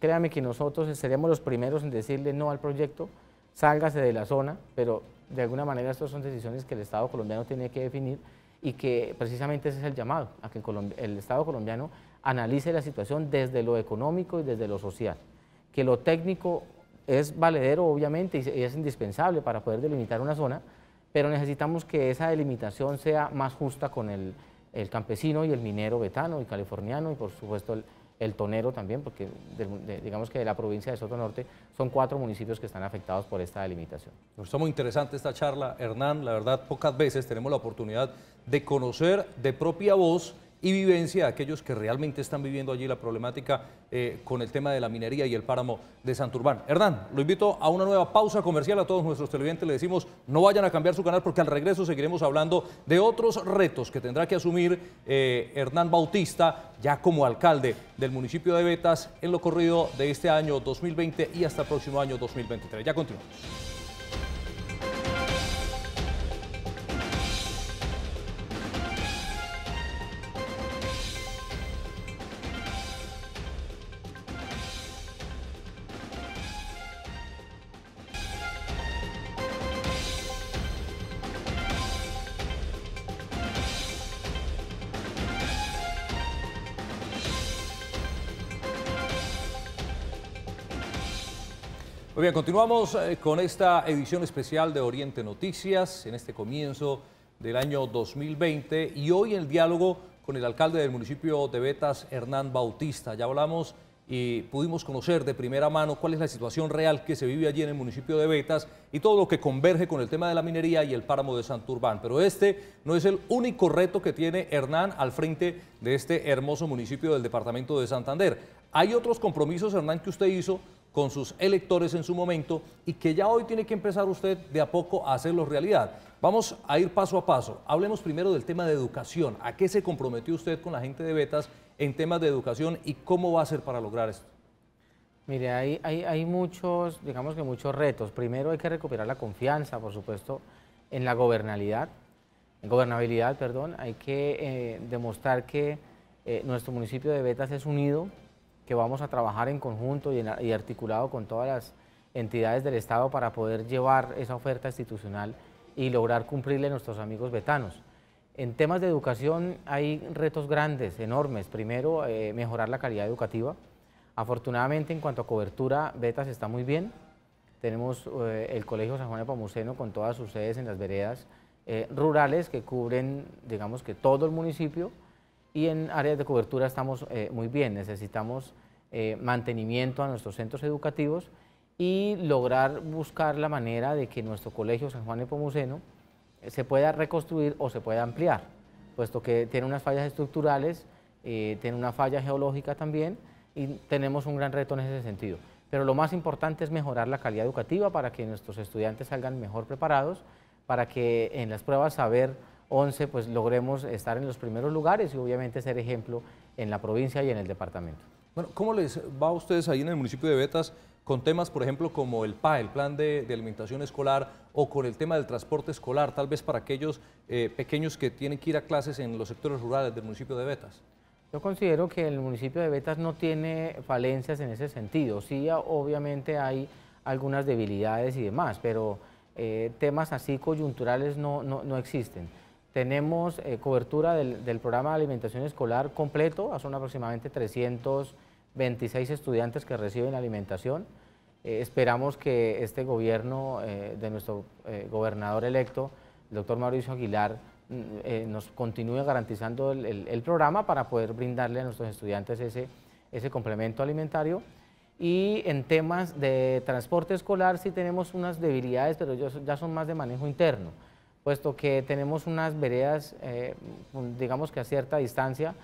créame que nosotros seríamos los primeros en decirle no al proyecto, sálgase de la zona, pero de alguna manera estas son decisiones que el Estado colombiano tiene que definir y que precisamente ese es el llamado, a que el, Estado colombiano analice la situación desde lo económico y desde lo social, que lo técnico es valedero obviamente y es indispensable para poder delimitar una zona, pero necesitamos que esa delimitación sea más justa con el, el campesino y el minero vetano y californiano y por supuesto el, el Tonero también, porque digamos que de la provincia de Soto Norte son
cuatro municipios que están afectados por esta delimitación. Está muy interesante esta charla, Hernán. La verdad, pocas veces tenemos la oportunidad de conocer de propia voz y vivencia de aquellos que realmente están viviendo allí la problemática eh, con el tema de la minería y el páramo de Santurbán. Hernán, lo invito a una nueva pausa comercial a todos nuestros televidentes. Le decimos no vayan a cambiar su canal porque al regreso seguiremos hablando de otros retos que tendrá que asumir eh, Hernán Bautista ya como alcalde del municipio de Betas en lo corrido de este año 2020 y hasta el próximo año 2023. Ya continuamos. bien, continuamos eh, con esta edición especial de Oriente Noticias en este comienzo del año 2020 y hoy el diálogo con el alcalde del municipio de Betas, Hernán Bautista. Ya hablamos y pudimos conocer de primera mano cuál es la situación real que se vive allí en el municipio de Betas y todo lo que converge con el tema de la minería y el páramo de Santurbán. Pero este no es el único reto que tiene Hernán al frente de este hermoso municipio del departamento de Santander. Hay otros compromisos, Hernán, que usted hizo con sus electores en su momento y que ya hoy tiene que empezar usted de a poco a hacerlo realidad. Vamos a ir paso a paso. Hablemos primero del tema de educación. ¿A qué se comprometió usted con la gente de Betas en temas de educación y cómo va a ser para lograr esto?
Mire, hay, hay, muchos, digamos que muchos retos. Primero hay que recuperar la confianza, por supuesto, en la gobernabilidad en gobernabilidad, perdón. Hay que eh, demostrar que eh, nuestro municipio de Betas es unido, que vamos a trabajar en conjunto y, articulado con todas las entidades del Estado para poder llevar esa oferta institucional y lograr cumplirle a nuestros amigos vetanos. En temas de educación hay retos grandes, enormes. Primero, eh, mejorar la calidad educativa. Afortunadamente, en cuanto a cobertura, Betas está muy bien. Tenemos eh, el Colegio San Juan de Pamuceno con todas sus sedes en las veredas eh, rurales que cubren, digamos que todo el municipio y en áreas de cobertura estamos eh, muy bien. Necesitamos eh, mantenimiento a nuestros centros educativos y lograr buscar la manera de que nuestro colegio San Juan de Pomuceno eh, se pueda reconstruir o se pueda ampliar, puesto que tiene unas fallas estructurales, tiene una falla geológica también y tenemos un gran reto en ese sentido. Pero lo más importante es mejorar la calidad educativa para que nuestros estudiantes salgan mejor preparados, para que en las pruebas saber 11 pues logremos estar en los primeros lugares y obviamente ser ejemplo en la provincia y en el departamento.
Bueno, ¿cómo les va a ustedes ahí en el municipio de Betas con temas, por ejemplo, como el PA, el Plan de, Alimentación Escolar, o con el tema del transporte escolar, tal vez para aquellos eh, pequeños que tienen que ir a clases en los sectores rurales del municipio de Betas?
Yo considero que el municipio de Betas no tiene falencias en ese sentido. Sí, obviamente hay algunas debilidades y demás, pero eh, temas así coyunturales no, no, no existen. Tenemos eh, cobertura del, programa de alimentación escolar completo, son aproximadamente 326 estudiantes que reciben alimentación. Eh, esperamos que este gobierno eh, de nuestro gobernador electo, el doctor Mauricio Aguilar, mm, nos continúe garantizando el, el, programa para poder brindarle a nuestros estudiantes ese, ese complemento alimentario. Y en temas de transporte escolar sí tenemos unas debilidades, pero ya son más de manejo interno puesto que tenemos unas veredas, eh, digamos que a cierta distancia,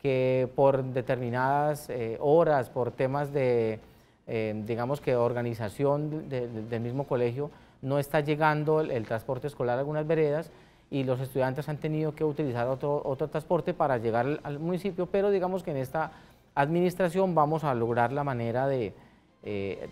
que por determinadas eh, horas, por temas de, eh, digamos que organización del mismo colegio, no está llegando el, transporte escolar a algunas veredas y los estudiantes han tenido que utilizar otro, transporte para llegar al, municipio, pero digamos que en esta administración vamos a lograr la manera de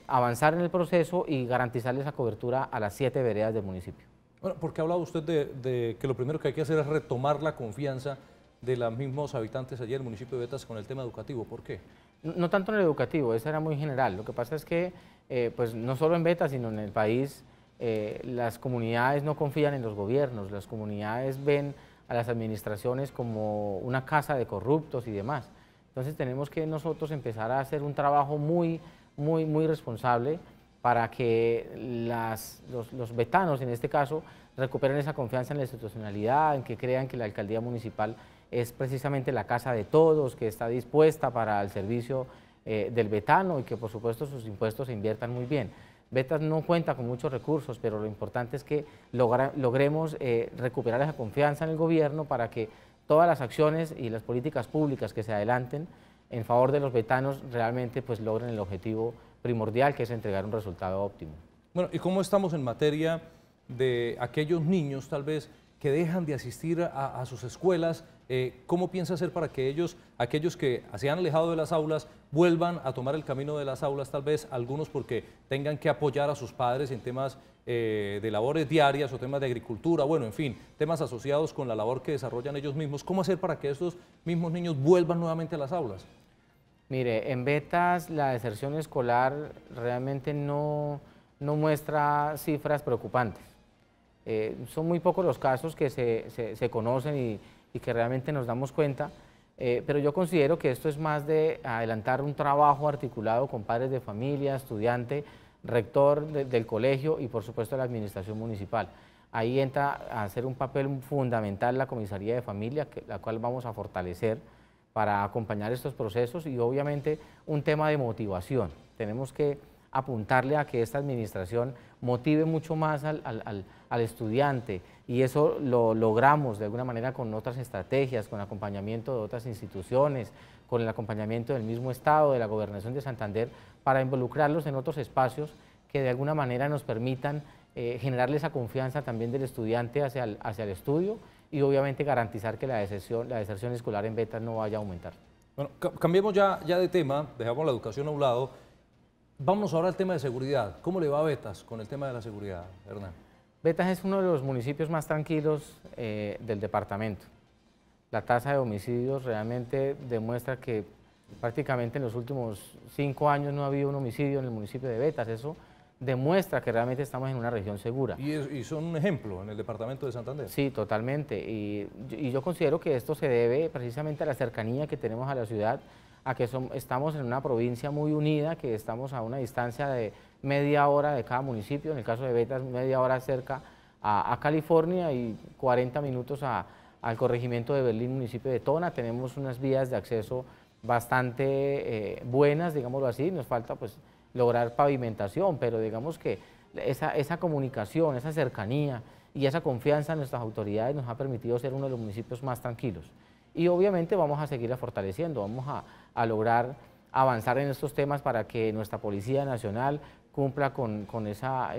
avanzar en el proceso y garantizarles esa cobertura a las siete veredas del municipio.
Bueno, porque hablado usted de, que lo primero que hay que hacer es retomar la confianza de los mismos habitantes ayer el municipio de Betas con el tema educativo. ¿Por qué? No, tanto en el educativo, eso era muy general. Lo que pasa es que,
eh, pues no solo en Betas, sino en el país, eh, las comunidades no confían en los gobiernos, las comunidades ven a las administraciones como una casa de corruptos y demás. Entonces tenemos que nosotros empezar a hacer un trabajo muy, muy, muy responsable para que los, vetanos, en este caso, recuperen esa confianza en la institucionalidad, en que crean que la alcaldía municipal es precisamente la casa de todos, que está dispuesta para el servicio eh, del vetano y que por supuesto sus impuestos se inviertan muy bien. Betas no cuenta con muchos recursos, pero lo importante es que logremos eh, recuperar esa confianza en el gobierno para que todas las acciones y las políticas públicas que se adelanten en favor de los vetanos realmente pues logren el objetivo primordial, que es entregar un resultado óptimo.
Bueno, ¿y cómo estamos en materia de aquellos niños tal vez que dejan de asistir a, sus escuelas? Eh, ¿Cómo piensa hacer para que ellos, aquellos que se han alejado de las aulas, vuelvan a tomar el camino de las aulas, tal vez algunos porque tengan que apoyar a sus padres en temas eh, de labores diarias o temas de agricultura, bueno, en fin, temas asociados con la labor que desarrollan ellos mismos? ¿Cómo hacer para que estos mismos niños vuelvan nuevamente a las aulas?
Mire, en betas la deserción escolar realmente no, no muestra cifras preocupantes. Eh, son muy pocos los casos que se, se, conocen y, y, que realmente nos damos cuenta, eh, pero yo considero que esto es más de adelantar un trabajo articulado con padres de familia, estudiante, rector del colegio y por supuesto la administración municipal. Ahí entra a hacer un papel fundamental la comisaría de familia, la cual vamos a fortalecer para acompañar estos procesos y obviamente un tema de motivación. Tenemos que apuntarle a que esta administración motive mucho más al, estudiante y eso lo logramos de alguna manera con otras estrategias, con acompañamiento de otras instituciones, con el acompañamiento del mismo Estado, de la Gobernación de Santander, para involucrarlos en otros espacios que de alguna manera nos permitan eh, generarles esa confianza también del estudiante hacia hacia el estudio y obviamente garantizar que la deserción, la deserción escolar en Betas no vaya a aumentar.
Bueno, cambiemos ya, ya de tema, dejamos la educación a un lado. Vamos ahora al tema de seguridad. ¿Cómo le va a Betas con el tema de la seguridad, Hernán? Betas
es uno de los municipios más tranquilos eh, del departamento. La tasa de homicidios realmente demuestra que prácticamente en los últimos cinco años no ha habido un homicidio en el municipio de Betas. Eso demuestra que realmente estamos en una región segura. ¿Y, son un ejemplo en el departamento de Santander? Sí, totalmente. Y, yo considero que esto se debe precisamente a la cercanía que tenemos a la ciudad, a que estamos en una provincia muy unida, que estamos a una distancia de media hora de cada municipio, en el caso de Betas media hora cerca a, California y 40 minutos al corregimiento de Berlín, municipio de Tona, tenemos unas vías de acceso bastante eh, buenas, digámoslo así, nos falta pues lograr pavimentación, pero digamos que esa, comunicación, esa cercanía y esa confianza en nuestras autoridades nos ha permitido ser uno de los municipios más tranquilos. Y obviamente vamos a seguirla fortaleciendo, vamos a, lograr avanzar en estos temas para que nuestra Policía Nacional cumpla con, esa,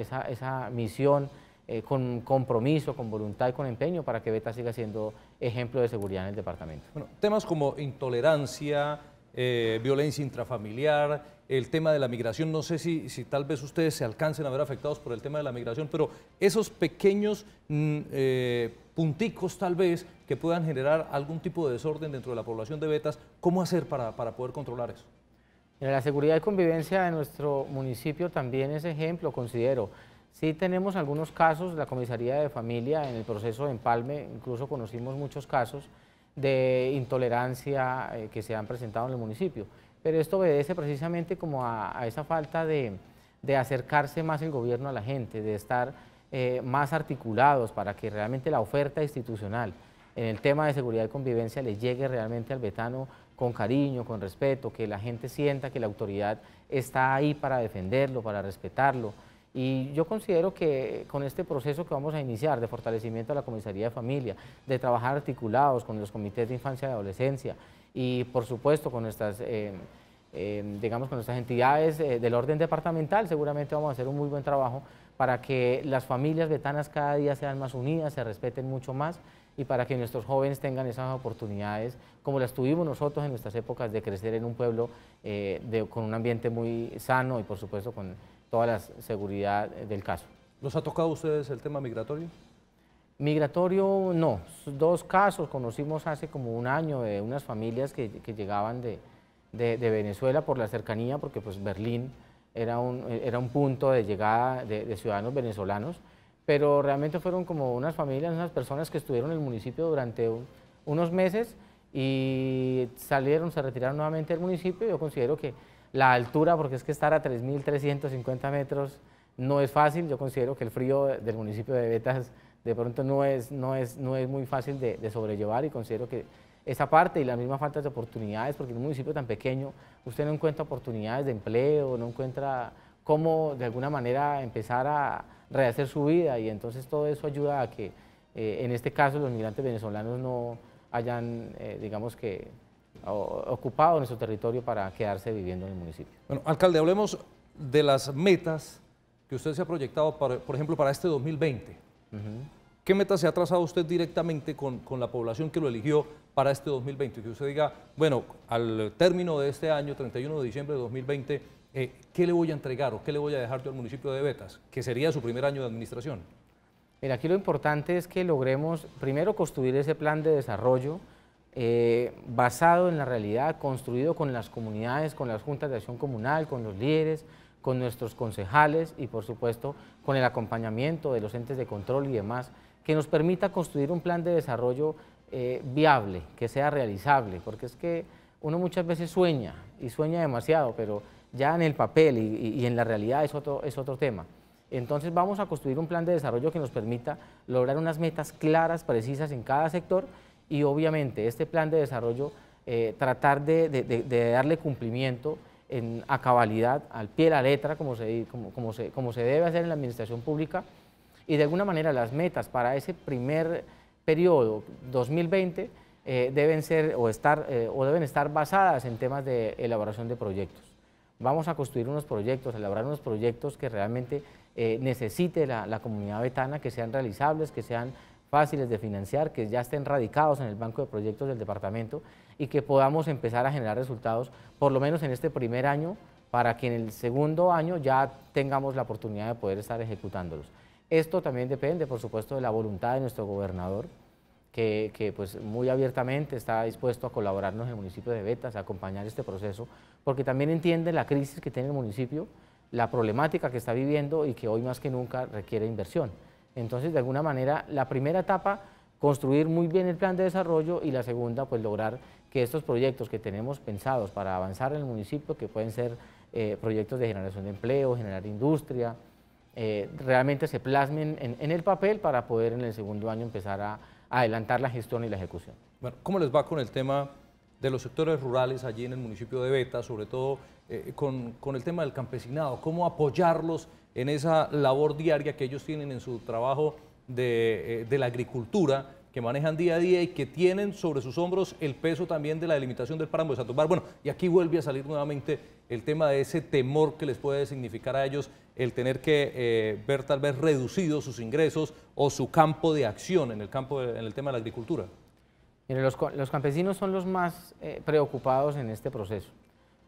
misión, eh, con compromiso, con voluntad y con empeño para que Beta siga siendo ejemplo de seguridad en el departamento.
Bueno, temas como intolerancia, eh, violencia intrafamiliar, el tema de la migración. No sé si, tal vez ustedes se alcancen a ver afectados por el tema de la migración, pero esos pequeños mm, eh, punticos tal vez que puedan generar algún tipo de desorden dentro de la población de Betas, ¿cómo hacer para, poder controlar eso?
La seguridad y convivencia de nuestro municipio también es ejemplo, considero. Sí tenemos algunos casos, la comisaría de familia en el proceso de empalme, incluso conocimos muchos casos de intolerancia eh, que se han presentado en el municipio pero esto obedece precisamente como a, esa falta de, acercarse más el gobierno a la gente, de estar eh, más articulados para que realmente la oferta institucional en el tema de seguridad y convivencia le llegue realmente al vetano con cariño, con respeto, que la gente sienta que la autoridad está ahí para defenderlo, para respetarlo. Y yo considero que con este proceso que vamos a iniciar de fortalecimiento de la comisaría de familia, de trabajar articulados con los comités de infancia y adolescencia, y por supuesto con nuestras, eh, eh, digamos, con nuestras entidades eh, del orden departamental seguramente vamos a hacer un muy buen trabajo para que las familias vetanas cada día sean más unidas, se respeten mucho más y para que nuestros jóvenes tengan esas oportunidades como las tuvimos nosotros en nuestras épocas de crecer en un pueblo con un ambiente muy sano y por supuesto con toda la seguridad del caso. ¿Nos ha tocado a ustedes el tema migratorio? Migratorio no, dos casos conocimos hace como un año de unas familias que, llegaban de, Venezuela por la cercanía, porque pues Berlín era un, era un punto de llegada de, ciudadanos venezolanos, pero realmente fueron como unas familias, unas personas que estuvieron en el municipio durante unos meses y salieron, se retiraron nuevamente del municipio. Yo considero que la altura, porque es que estar a 3.350 metros no es fácil, yo considero que el frío del municipio de Betas de pronto no es, no es, no es muy fácil de, sobrellevar y considero que esa parte y la misma falta de oportunidades, porque en un municipio tan pequeño usted no encuentra oportunidades de empleo, no encuentra cómo de alguna manera empezar a rehacer su vida y entonces todo eso ayuda a que eh, en este caso los migrantes venezolanos no hayan, eh, digamos que, ocupado
nuestro territorio para quedarse viviendo en el municipio. Bueno, alcalde, hablemos de las metas que usted se ha proyectado, por ejemplo, para este 2020. ¿Qué meta se ha trazado usted directamente con, la población que lo eligió para este 2020? Que usted diga, bueno, al término de este año, 31 de diciembre de 2020, eh, ¿qué le voy a entregar o qué le voy a dejar yo al municipio de Betas? Que sería su primer año de administración.
Mira, aquí lo importante es que logremos primero construir ese plan de desarrollo eh, basado en la realidad, construido con las comunidades, con las juntas de acción comunal, con los líderes, con nuestros concejales y por supuesto con el acompañamiento de los entes de control y demás que nos permita construir un plan de desarrollo eh, viable, que sea realizable, porque es que uno muchas veces sueña y sueña demasiado, pero ya en el papel y, en la realidad es otro, tema. Entonces vamos a construir un plan de desarrollo que nos permita lograr unas metas claras, precisas en cada sector y obviamente este plan de desarrollo eh, tratar de, darle cumplimiento a cabalidad, al pie de la letra, como se, como se debe hacer en la administración pública, y de alguna manera las metas para ese primer periodo 2020 eh, deben ser o, estar, eh, o deben estar basadas en temas de elaboración de proyectos. Vamos a construir unos proyectos, elaborar unos proyectos que realmente eh, necesite la, la comunidad betana, que sean realizables, que sean fáciles de financiar, que ya estén radicados en el banco de proyectos del departamento y que podamos empezar a generar resultados, por lo menos en este primer año, para que en el segundo año ya tengamos la oportunidad de poder estar ejecutándolos. Esto también depende, por supuesto, de la voluntad de nuestro gobernador, que, pues muy abiertamente está dispuesto a colaborarnos en el municipio de Betas, a acompañar este proceso, porque también entiende la crisis que tiene el municipio, la problemática que está viviendo y que hoy más que nunca requiere inversión. Entonces, de alguna manera, la primera etapa, construir muy bien el plan de desarrollo y la segunda, pues lograr que estos proyectos que tenemos pensados para avanzar en el municipio, que pueden ser eh, proyectos de generación de empleo, generar industria, eh, realmente se plasmen en, el papel para poder en el segundo año empezar
a, adelantar la gestión y la ejecución. Bueno, ¿cómo les va con el tema de los sectores rurales allí en el municipio de Beta, sobre todo eh, con, el tema del campesinado, cómo apoyarlos en esa labor diaria que ellos tienen en su trabajo de eh, la agricultura que manejan día a día y que tienen sobre sus hombros el peso también de la delimitación del páramo de Santumbar. Bueno, y aquí vuelve a salir nuevamente el tema de ese temor que les puede significar a ellos el tener que eh, ver tal vez reducidos sus ingresos o su campo de acción en el, campo en el tema de la agricultura.
Mire, los, campesinos son los más eh, preocupados en este proceso,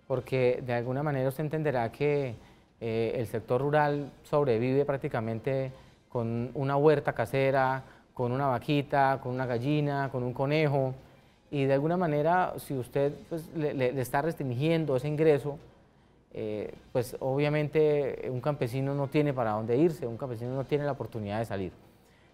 porque de alguna manera se entenderá que eh, el sector rural sobrevive prácticamente con una huerta casera, con una vaquita, con una gallina, con un conejo, y de alguna manera si usted pues, le, está restringiendo ese ingreso, eh, pues obviamente eh, un campesino no tiene para dónde irse, un campesino no tiene la oportunidad de salir.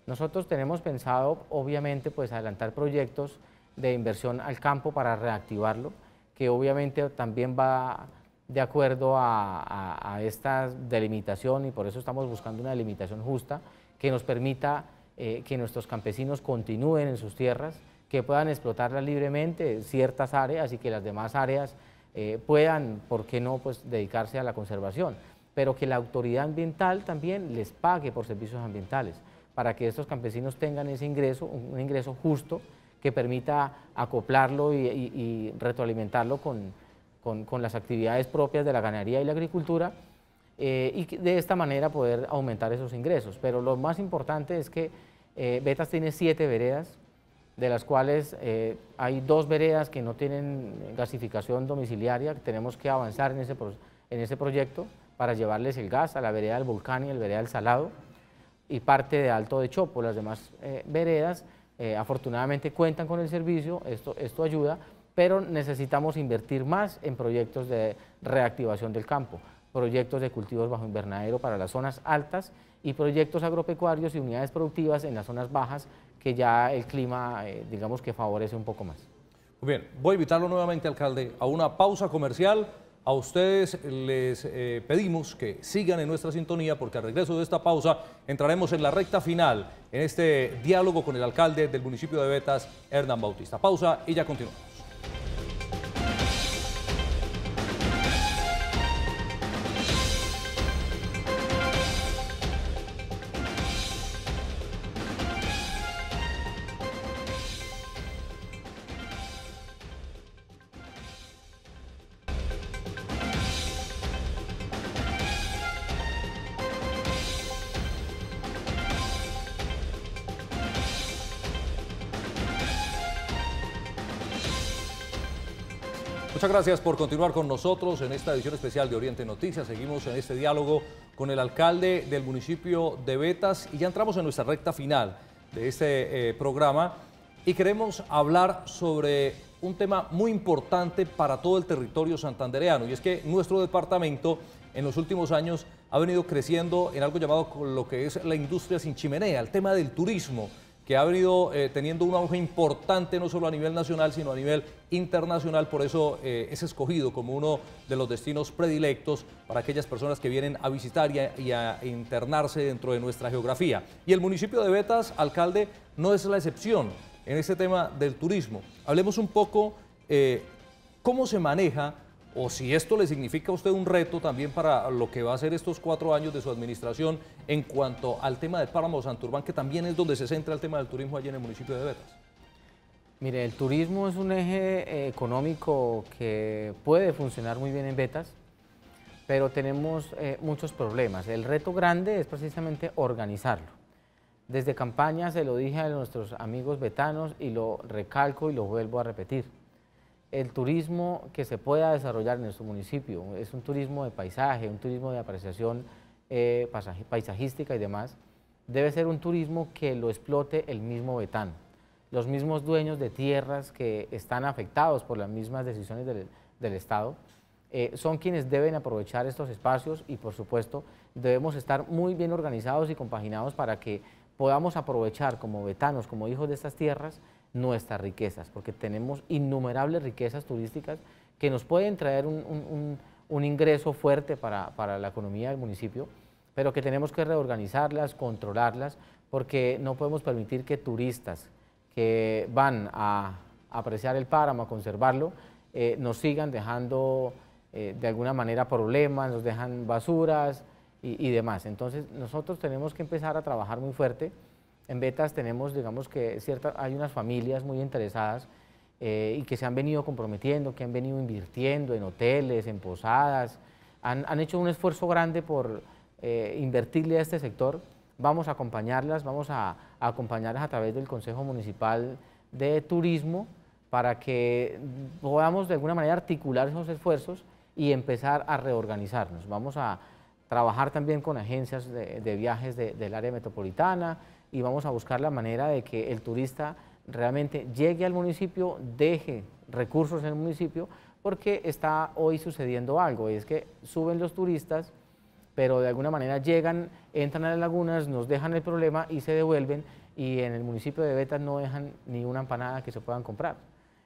Nosotros tenemos pensado obviamente pues adelantar proyectos de inversión al campo para reactivarlo, que obviamente también va de acuerdo a, a esta delimitación y por eso estamos buscando una delimitación justa que nos permita eh, que nuestros campesinos continúen en sus tierras, que puedan explotarlas libremente ciertas áreas y que las demás áreas eh, puedan, ¿por qué no?, pues dedicarse a la conservación, pero que la autoridad ambiental también les pague por servicios ambientales, para que estos campesinos tengan ese ingreso, un, ingreso justo que permita acoplarlo y, retroalimentarlo con las actividades propias de la ganadería y la agricultura eh, y de esta manera poder aumentar esos ingresos. Pero lo más importante es que eh, Betas tiene siete veredas, de las cuales eh, hay dos veredas que no tienen gasificación domiciliaria, tenemos que avanzar en ese, en proyecto para llevarles el gas a la vereda del Volcán y el vereda del Salado y parte de Alto de Chopo, las demás veredas afortunadamente cuentan con el servicio, esto, esto ayuda, pero necesitamos invertir más en proyectos de reactivación del campo proyectos de cultivos bajo invernadero para las zonas altas y proyectos agropecuarios y unidades productivas en las zonas bajas que ya el clima, eh, digamos que favorece un poco más.
Muy bien, voy a invitarlo nuevamente, alcalde, a una pausa comercial. A ustedes les eh, pedimos que sigan en nuestra sintonía porque al regreso de esta pausa entraremos en la recta final en este diálogo con el alcalde del municipio de Betas, Hernán Bautista. Pausa y ya continuamos. gracias por continuar con nosotros en esta edición especial de Oriente Noticias. Seguimos en este diálogo con el alcalde del municipio de Betas y ya entramos en nuestra recta final de este eh, programa y queremos hablar sobre un tema muy importante para todo el territorio santandereano y es que nuestro departamento en los últimos años ha venido creciendo en algo llamado lo que es la industria sin chimenea, el tema del turismo que ha venido eh, teniendo un auge importante no solo a nivel nacional, sino a nivel internacional. Por eso eh, es escogido como uno de los destinos predilectos para aquellas personas que vienen a visitar y a, internarse dentro de nuestra geografía. Y el municipio de Betas, alcalde, no es la excepción en este tema del turismo. Hablemos un poco eh, cómo se maneja o si esto le significa a usted un reto también para lo que va a ser estos cuatro años de su administración en cuanto al tema de Páramo Santurbán, que también es donde se centra el tema del turismo allí en el municipio de Betas.
Mire, el turismo es un eje eh, económico que puede funcionar muy bien en Betas, pero tenemos eh, muchos problemas. El reto grande es precisamente organizarlo. Desde campaña se lo dije a nuestros amigos betanos y lo recalco y lo vuelvo a repetir el turismo que se pueda desarrollar en nuestro municipio. Es un turismo de paisaje, un turismo de apreciación eh, paisajística y demás. Debe ser un turismo que lo explote el mismo Betán. Los mismos dueños de tierras que están afectados por las mismas decisiones del, Estado eh, son quienes deben aprovechar estos espacios y por supuesto debemos estar muy bien organizados y compaginados para que podamos aprovechar como betanos, como hijos de estas tierras, nuestras riquezas, porque tenemos innumerables riquezas turísticas que nos pueden traer un, ingreso fuerte para, la economía del municipio, pero que tenemos que reorganizarlas, controlarlas, porque no podemos permitir que turistas que van a apreciar el páramo, a conservarlo, eh, nos sigan dejando eh, de alguna manera problemas, nos dejan basuras y, y demás. Entonces nosotros tenemos que empezar a trabajar muy fuerte en Betas tenemos, digamos que cierta, hay unas familias muy interesadas eh, y que se han venido comprometiendo, que han venido invirtiendo en hoteles, en posadas, han, hecho un esfuerzo grande por eh, invertirle a este sector. Vamos a acompañarlas, vamos a, acompañarlas a través del Consejo Municipal de Turismo para que podamos de alguna manera articular esos esfuerzos y empezar a reorganizarnos. Vamos a trabajar también con agencias de, viajes del área metropolitana, y vamos a buscar la manera de que el turista realmente llegue al municipio, deje recursos en el municipio, porque está hoy sucediendo algo, y es que suben los turistas, pero de alguna manera llegan, entran a las lagunas, nos dejan el problema y se devuelven, y en el municipio de Betas no dejan ni una empanada que se puedan comprar.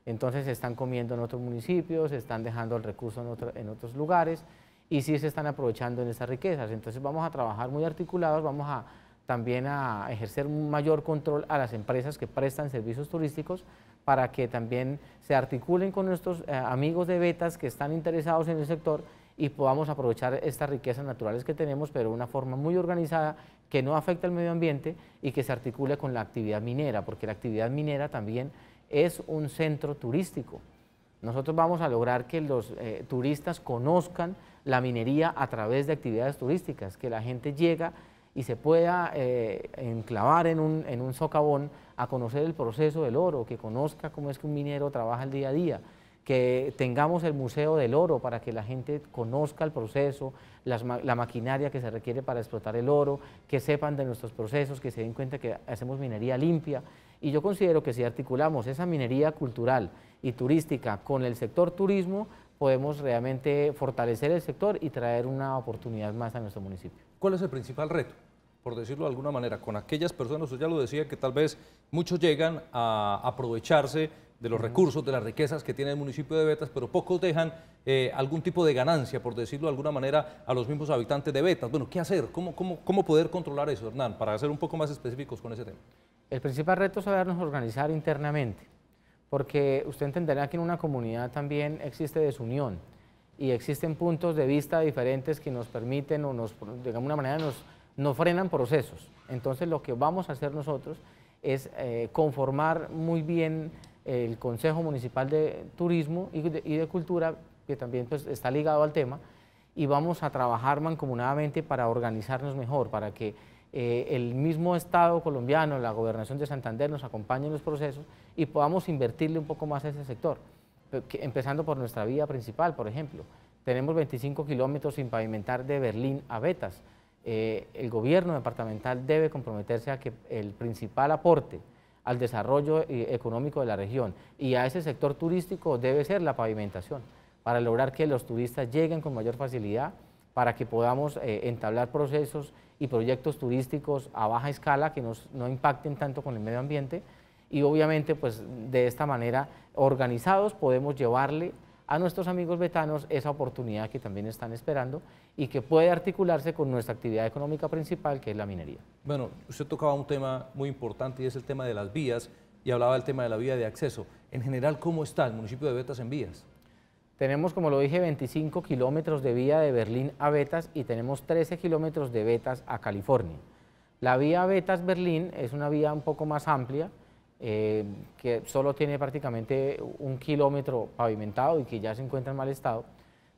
Entonces se están comiendo en otros municipios, se están dejando el recurso en, en otros lugares, y sí se están aprovechando en esas riquezas. Entonces vamos a trabajar muy articulados, vamos a también a ejercer un mayor control a las empresas que prestan servicios turísticos para que también se articulen con nuestros eh, amigos de betas que están interesados en el sector y podamos aprovechar estas riquezas naturales que tenemos, pero de una forma muy organizada, que no afecte al medio ambiente y que se articule con la actividad minera, porque la actividad minera también es un centro turístico. Nosotros vamos a lograr que los eh, turistas conozcan la minería a través de actividades turísticas, que la gente llega y se pueda eh, enclavar en un, en un socavón a conocer el proceso del oro, que conozca cómo es que un minero trabaja el día a día, que tengamos el Museo del Oro para que la gente conozca el proceso, la maquinaria que se requiere para explotar el oro, que sepan de nuestros procesos, que se den cuenta que hacemos minería limpia. Y yo considero que si articulamos esa minería cultural y turística con el sector turismo, podemos realmente fortalecer el sector y traer una oportunidad más a nuestro municipio.
¿Cuál es el principal reto? por decirlo de alguna manera, con aquellas personas, usted ya lo decía, que tal vez muchos llegan a aprovecharse de los recursos, de las riquezas que tiene el municipio de Betas, pero pocos dejan eh, algún tipo de ganancia, por decirlo de alguna manera, a los mismos habitantes de Betas. Bueno, ¿qué hacer? ¿Cómo, cómo, cómo poder controlar eso, Hernán? Para ser un poco más específicos con ese tema. El principal reto es sabernos
organizar internamente, porque usted entenderá que en una comunidad también existe desunión y existen puntos de vista diferentes que nos permiten o nos, de alguna manera, nos no frenan procesos. Entonces lo que vamos a hacer nosotros es eh, conformar muy bien el Consejo Municipal de Turismo y de, Cultura, que también pues, está ligado al tema, y vamos a trabajar mancomunadamente para organizarnos mejor, para que eh, el mismo Estado colombiano, la Gobernación de Santander nos acompañe en los procesos y podamos invertirle un poco más a ese sector, empezando por nuestra vía principal, por ejemplo. Tenemos 25 kilómetros sin pavimentar de Berlín a Betas, eh, el gobierno departamental debe comprometerse a que el principal aporte al desarrollo eh, económico de la región y a ese sector turístico debe ser la pavimentación, para lograr que los turistas lleguen con mayor facilidad, para que podamos eh, entablar procesos y proyectos turísticos a baja escala que no impacten tanto con el medio ambiente y obviamente pues de esta manera organizados podemos llevarle a nuestros amigos vetanos esa oportunidad que también están esperando y que puede articularse con nuestra actividad económica principal, que es la minería.
Bueno, usted tocaba un tema muy importante y es el tema de las vías y hablaba del tema de la vía de acceso. En general, ¿cómo está el municipio de Betas en vías?
Tenemos, como lo dije, 25 kilómetros de vía de Berlín a Betas y tenemos 13 kilómetros de Betas a California. La vía Betas-Berlín es una vía un poco más amplia, eh, que solo tiene prácticamente un kilómetro pavimentado y que ya se encuentra en mal estado,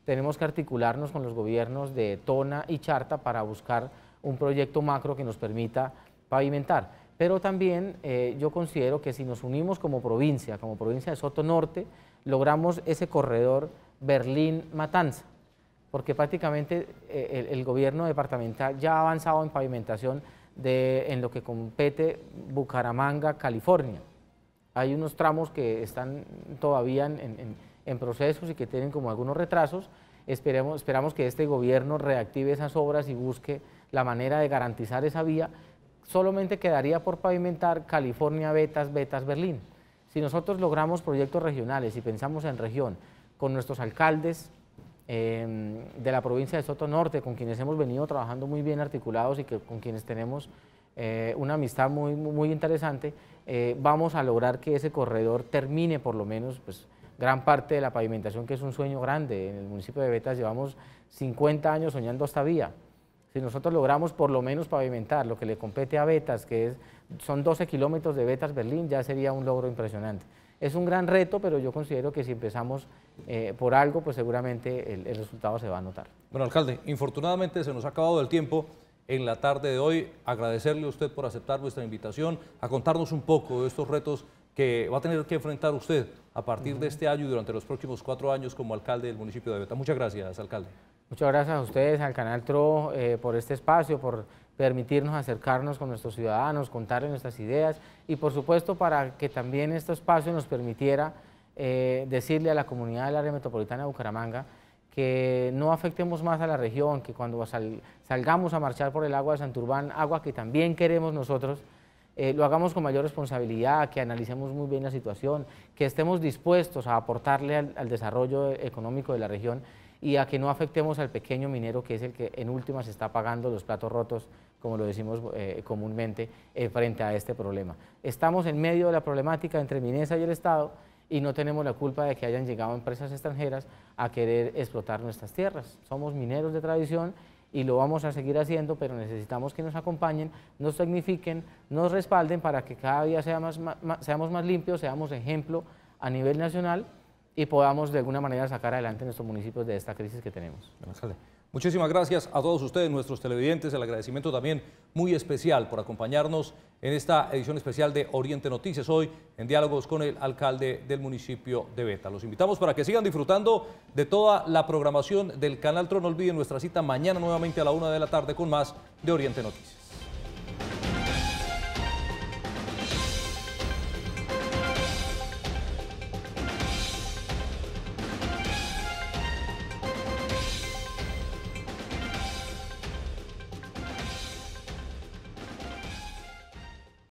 tenemos que articularnos con los gobiernos de Tona y Charta para buscar un proyecto macro que nos permita pavimentar. Pero también eh, yo considero que si nos unimos como provincia, como provincia de Soto Norte, logramos ese corredor Berlín-Matanza, porque prácticamente eh, el gobierno departamental ya ha avanzado en pavimentación en lo que compete Bucaramanga, California. Hay unos tramos que están todavía en, en, procesos y que tienen como algunos retrasos. esperamos que este gobierno reactive esas obras y busque la manera de garantizar esa vía. Solamente quedaría por pavimentar California, Betas, Betas, Berlín. Si nosotros logramos proyectos regionales y pensamos en región, con nuestros alcaldes, Em, de la provincia de Soto Norte, con quienes hemos venido trabajando muy bien articulados y que, con quienes tenemos eh, una amistad muy, interesante, eh, vamos a lograr que ese corredor termine por lo menos pues, gran parte de la pavimentación, que es un sueño grande. En el municipio de Betas llevamos 50 años soñando esta vía. Si nosotros logramos por lo menos pavimentar lo que le compete a Betas, que es, son 12 kilómetros de Betas-Berlín, ya sería un logro impresionante. Es un gran reto, pero yo considero que si empezamos eh, por algo, pues seguramente el, resultado se va a notar.
Bueno, alcalde, infortunadamente se nos ha acabado el tiempo en la tarde de hoy. Agradecerle a usted por aceptar nuestra invitación, a contarnos un poco de estos retos que va a tener que enfrentar usted a partir de este año y durante los próximos cuatro años como alcalde del municipio de Beta. Muchas gracias, alcalde.
Muchas gracias a ustedes, al Canal TRO, eh, por este espacio, por permitirnos acercarnos con nuestros ciudadanos, contarles nuestras ideas y por supuesto para que también este espacio nos permitiera eh, decirle a la comunidad del área metropolitana de Bucaramanga que no afectemos más a la región, que cuando salgamos a marchar por el agua de Santurbán, agua que también queremos nosotros, eh, lo hagamos con mayor responsabilidad, que analicemos muy bien la situación, que estemos dispuestos a aportarle al, al desarrollo económico de la región y a que no afectemos al pequeño minero que es el que en últimas está pagando los platos rotos como lo decimos eh, comúnmente, eh, frente a este problema. Estamos en medio de la problemática entre Minesa y el Estado y no tenemos la culpa de que hayan llegado empresas extranjeras a querer explotar nuestras tierras. Somos mineros de tradición y lo vamos a seguir haciendo, pero necesitamos que nos acompañen, nos signifiquen nos respalden para que cada día seamos más limpios, seamos ejemplo a nivel nacional y podamos de alguna manera sacar adelante
nuestros municipios de esta crisis que tenemos. Muchísimas gracias a todos ustedes, nuestros televidentes. El agradecimiento también muy especial por acompañarnos en esta edición especial de Oriente Noticias, hoy en diálogos con el alcalde del municipio de Beta. Los invitamos para que sigan disfrutando de toda la programación del Canal Tron. No olviden nuestra cita mañana nuevamente a la una de la tarde con más de Oriente Noticias.